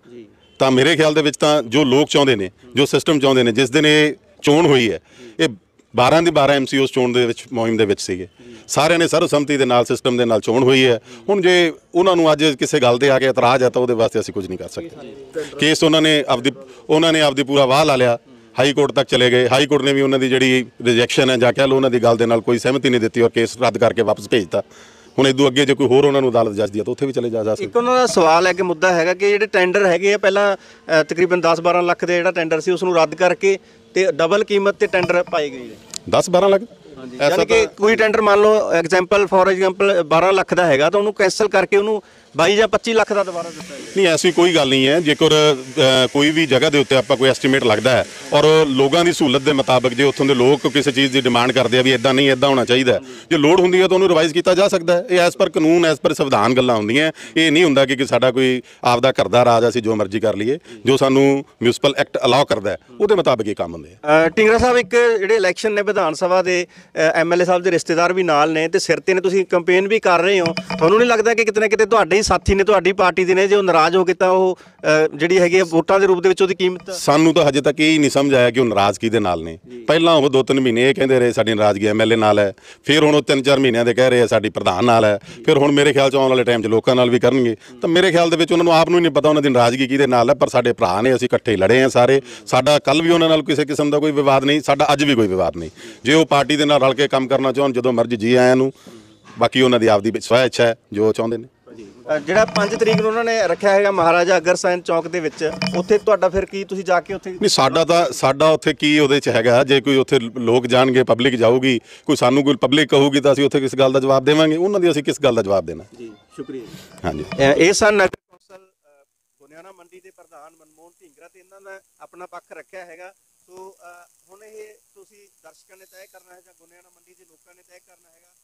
ਤਾਂ ਮੇਰੇ ਖਿਆਲ ਦੇ ਵਿੱਚ ਤਾਂ ਜੋ ਲੋਕ ਚਾਹੁੰਦੇ ਨੇ ਜੋ ਸਿਸਟਮ ਚਾਹੁੰਦੇ ਨੇ ਜਿਸ ਦਿਨ ਇਹ ਚੋਣ ਹੋਈ ਹੈ ਇਹ 12 ਦੀ 12 ਐਮਸੀਓਸ ਚੋਣ ਦੇ ਵਿੱਚ ਮੁਹਿੰਮ ਦੇ ਵਿੱਚ ਸੀਗੇ ਸਾਰਿਆਂ ਨੇ ਸਰਵਸੰਮਤੀ ਦੇ ਨਾਲ ਸਿਸਟਮ ਦੇ ਨਾਲ ਚੋਣ ਹੋਈ ਹੈ ਹੁਣ ਜੇ ਉਹਨਾਂ ਨੂੰ ਅੱਜ ਕਿਸੇ ਗੱਲ ਤੇ ਆ ਕੇ ਇਤਰਾਜ਼ ਆ ਤਾਂ ਉਹਦੇ ਵਾਸਤੇ ਅਸੀਂ ਕੁਝ ਨਹੀਂ ਕਰ ਸਕਦੇ ਕੇਸ ਉਹਨਾਂ ਨੇ ਆਪਦੀ ਉਹਨਾਂ ਨੇ ਆਪਦੀ ਪੂਰਾ ਵਾਹ ਲਾ ਲਿਆ ਹਾਈ ਕੋਰਟ ਤੱਕ ਚਲੇ ਗਏ ਹਾਈ ਕੋਰਟ ਨੇ ਵੀ ਉਹਨਾਂ ਦੀ ਜਿਹੜੀ ਰਿਜੈਕਸ਼ਨ ਹੈ ਜਾਂ ਕਹਿ ਲਓ ਉਹਨਾਂ ਦੀ ਗੱਲ ਦੇ ਨਾਲ ਕੋਈ ਸਹਿਮਤੀ ਨਹੀਂ ਦਿੱਤੀ ਔਰ ਕੇਸ ਰੱਦ ਕਰਕੇ ਵਾਪਸ ਭੇਜਤਾ ਹੁਣ ਇਦੋਂ ਅੱਗੇ ਜੇ ਕੋਈ ਹੋਰ ਉਹਨਾਂ ਨੂੰ ਅਦਾਲਤ ਜੱਜਦੀ ਆ ਤਾਂ ਉੱਥੇ ਵੀ ਚਲੇ ਜਾ ਜਾ ਸਕਦੇ ਇੱਕ ਉਹਨਾਂ ਦਾ ਸਵਾਲ ਹੈ ਕਿ ਮੁੱਦਾ ਹੈਗਾ ਕਿ ਜਿਹੜੇ ਟੈਂਡਰ ਹੈਗੇ ਆ ਪਹਿਲਾਂ ਤਕਰੀਬਨ 10-12 ਲੱਖ ਦੇ ਜਿਹੜਾ ਟੈਂਡਰ ਸੀ ਉਸ ਨੂੰ ਰੱਦ ਕਰਕੇ ਤੇ ਡਬਲ ਕੀਮਤ ਤੇ ਟੈਂਡਰ ਪਾਏ ਗਏ 10-12 ਲੱਖ ਯਾਨੀ ਕਿ ਕੋਈ ਟੈਂਡਰ ਮੰਨ ਲਓ ਐਗਜ਼ਾਮਪਲ ਫੋਰ ਐਗਜ਼ਾਮਪਲ 12 ਲੱਖ ਦਾ ਹੈਗਾ ਤਾਂ ਉਹਨੂੰ ਕੈਨਸਲ ਕਰਕੇ ਉਹਨੂੰ 22 ਜਾਂ 25 ਲੱਖ ਦਾ ਦੁਬਾਰਾ ਦਿੱਤਾ ਨਹੀਂ ਐਸੀ ਕੋਈ ਗੱਲ ਨਹੀਂ ਹੈ ਜੇਕਰ ਕੋਈ ਵੀ ਜਗ੍ਹਾ ਦੇ ਉੱਤੇ ਆਪਾਂ ਕੋਈ ਐਸਟੀਮੇਟ ਲੱਗਦਾ ਹੈ ਔਰ ਲੋਕਾਂ ਦੀ ਸਹੂਲਤ ਦੇ ਮੁਤਾਬਕ ਜੇ ਉੱਥੋਂ ਦੇ ਲੋਕ ਕਿਸੇ ਚੀਜ਼ ਦੀ ਡਿਮਾਂਡ ਕਰਦੇ ਆ ਵੀ ਇਦਾਂ ਨਹੀਂ ਇਦਾਂ ਹੋਣਾ ਚਾਹੀਦਾ ਜੇ ਲੋੜ ਹੁੰਦੀ ਹੈ ਤਾਂ ਉਹਨੂੰ ਰਿਵਾਈਜ਼ ਕੀਤਾ ਜਾ ਸਕਦਾ ਹੈ ਇਹ ਐਸ ਪਰ ਕਾਨੂੰਨ ਐਸ ਪਰ ਸੰਵਿਧਾਨ ਗੱਲਾਂ ਹੁੰਦੀਆਂ ਇਹ ਨਹੀਂ ਹੁੰਦਾ ਕਿ ਸਾਡਾ ਕੋਈ ਆਪਦਾ ਘਰ ਦਾ ਰਾਜ ਅਸੀਂ ਜੋ ਮਰਜ਼ੀ ਕਰ ਲਈਏ ਜੋ ਸਾਨੂੰ ਮਿਊਨਿਸਪਲ ਐਕਟ ਅਲਾਉ ਕਰਦਾ ਹੈ, ਉਹਦੇ ਮੁਤਾਬਕ ਇਹ ਕੰਮ ਹੁੰਦੇ ਆ ਟਿੰਗਰਾ ਸਾਹਿਬ ਇੱਕ ਜਿਹੜੇ ਇਲੈਕਸ਼ਨ ਨੇ ਵਿਧਾਨ ਸਭਾ ਦੇ ਐਮਐਲਏ ਸਾਹਿਬ ਦੇ ਰਿਸ਼ਤੇਦਾਰ ਵੀ ਨਾਲ ਨੇ ਤੇ ਸਿਰ ਤੇ ਨੇ ਤੁਸੀਂ ਕੰਪੇਨ ਵੀ ਕਰ ਰਹੇ ਹੋ ਤੁਹਾਨੂੰ ਨਹੀਂ ਲੱਗਦਾ ਕਿ ਕਿਤੇ ਨਾ ਕਿਤੇ ਤੁਹਾਡੇ ਸਾਥੀ ਨੇ ਤੁਹਾਡੀ ਪਾਰਟੀ ਦੇ ਨੇ ਜੇ ਉਹ ਨਾਰਾਜ਼ ਹੋ ਗਏ ਤਾਂ ਉਹ ਜਿਹੜੀ ਹੈਗੀ ਵੋਟਾਂ ਦੇ ਰੂਪ ਦੇ ਵਿੱਚ ਉਹਦੀ ਕੀਮਤ ਸਾਨੂੰ ਤਾਂ ਹਜੇ ਤੱਕ ਇਹ ਨਹੀਂ ਸਮਝ ਆਇਆ ਕਿ ਉਹ ਨਾਰਾਜ਼ ਕਿਹਦੇ ਨਾਲ ਨੇ ਪਹਿਲਾਂ ਉਹ ਦੋ ਤਿੰਨ ਮਹੀਨੇ ਇਹ ਕਹਿੰਦੇ ਰਹੇ ਸਾਡੀ ਨਾਰਾਜ਼ਗੀ ਐਮਐਲਏ ਨਾਲ ਹੈ ਫਿਰ ਹੁਣ ਉਹ ਤਿੰਨ ਚਾਰ ਮਹੀਨਿਆਂ ਦੇ ਕਹਿ ਰਹੇ ਆ ਸਾਡੀ ਪ੍ਰਧਾਨ ਨਾਲ ਹੈ ਫਿਰ ਹੁਣ ਮੇਰੇ ਖਿਆਲ ਚ ਆਉਣ ਵਾਲੇ ਟਾਈਮ 'ਚ ਲੋਕਾਂ ਨਾਲ ਵੀ ਕਰਨਗੇ ਤਾਂ ਮੇਰੇ ਖਿਆਲ ਦੇ ਵਿੱਚ ਉਹਨਾਂ ਨੂੰ ਆਪ ਨੂੰ ਹੀ ਨਹੀਂ ਪਤਾ ਉਹਨਾਂ ਦੀ ਨਾਰਾਜ਼ਗੀ ਕਿਹਦੇ ਨਾਲ ਹੈ ਪਰ ਸਾਡੇ ਭਰਾ ਨੇ ਅਸੀਂ ਇਕੱਠੇ ਲੜੇ ਆ ਸਾਰੇ ਸਾਡਾ ਕੱਲ ਵੀ ਉਹਨਾਂ ਨਾਲ ਕਿਸੇ ਕਿਸਮ ਦਾ ਕੋਈ ਵਿਵਾਦ ਨਹੀਂ ਸਾਡਾ ਅੱਜ ਵੀ ਕੋਈ ਵਿਵਾਦ ਨਹੀਂ ਜੇ ਉਹ ਪਾਰਟੀ ਦੇ ਨਾਲ ਰਲ ਕੇ ਕੰਮ ਕਰਨਾ ਚਾਹੁਣ ਜਦੋਂ ਮਰਜ਼ੀ ਜੀ ਆਇਆਂ ਨੂੰ ਬਾਕੀ ਉਹਨਾਂ ਦੀ ਆਪਦੀ ਸਵੈ ਇੱਛਾ ਹੈ ਜੋ ਚਾਹੁੰਦੇ ਨੇ ਜਿਹੜਾ 5 ਤਰੀਕ ਨੂੰ ਉਹਨਾਂ ਨੇ ਰੱਖਿਆ ਹੈਗਾ ਮਹਾਰਾਜਾ ਅਗਰਸੈਨ ਚੌਕ ਦੇ ਵਿੱਚ ਉੱਥੇ ਤੁਹਾਡਾ ਫਿਰ ਕੀ ਤੁਸੀਂ ਜਾ ਕੇ ਉੱਥੇ ਨਹੀਂ ਸਾਡਾ ਤਾਂ ਸਾਡਾ ਉੱਥੇ ਕੀ ਉਹਦੇ ਚ ਹੈਗਾ ਜੇ ਕੋਈ ਉੱਥੇ ਲੋਕ ਜਾਣਗੇ ਪਬਲਿਕ ਜਾਊਗੀ ਕੋਈ ਸਾਨੂੰ ਕੋਈ ਪਬਲਿਕ ਕਹੂਗੀ ਤਾਂ ਅਸੀਂ ਉੱਥੇ ਕਿਸ ਗੱਲ ਦਾ ਜਵਾਬ ਦੇਵਾਂਗੇ ਉਹਨਾਂ ਦੀ ਅਸੀਂ ਕਿਸ ਗੱਲ ਦਾ ਜਵਾਬ ਦੇਣਾ ਜੀ ਸ਼ੁਕਰੀਆ ਹਾਂਜੀ ਇਹ ਸਨ ਨਗਰ ਕੌਂਸਲ ਅ, ਮੰਡੀ ਦੇ ਪ੍ਰਧਾਨ ਮਨਮੋਹਨ ਢਿੰਗਰਾ ਤੇ ਇਹਨਾਂ ਦਾ ਆਪਣਾ ਪੱਖ ਰੱਖਿਆ ਹੈਗਾ ਸੋ ਹੁਣ ਇਹ ਤੁਸੀਂ ਦਰਸ਼ਕਾਂ ਨੇ ਤੈਅ ਕਰਨਾ ਹੈ ਜਾਂ ਗੁਨਿਆਣਾ ਮੰਡੀ ਦੇ ਲੋਕਾਂ ਨੇ ਤੈਅ ਕਰਨਾ ਹੈਗਾ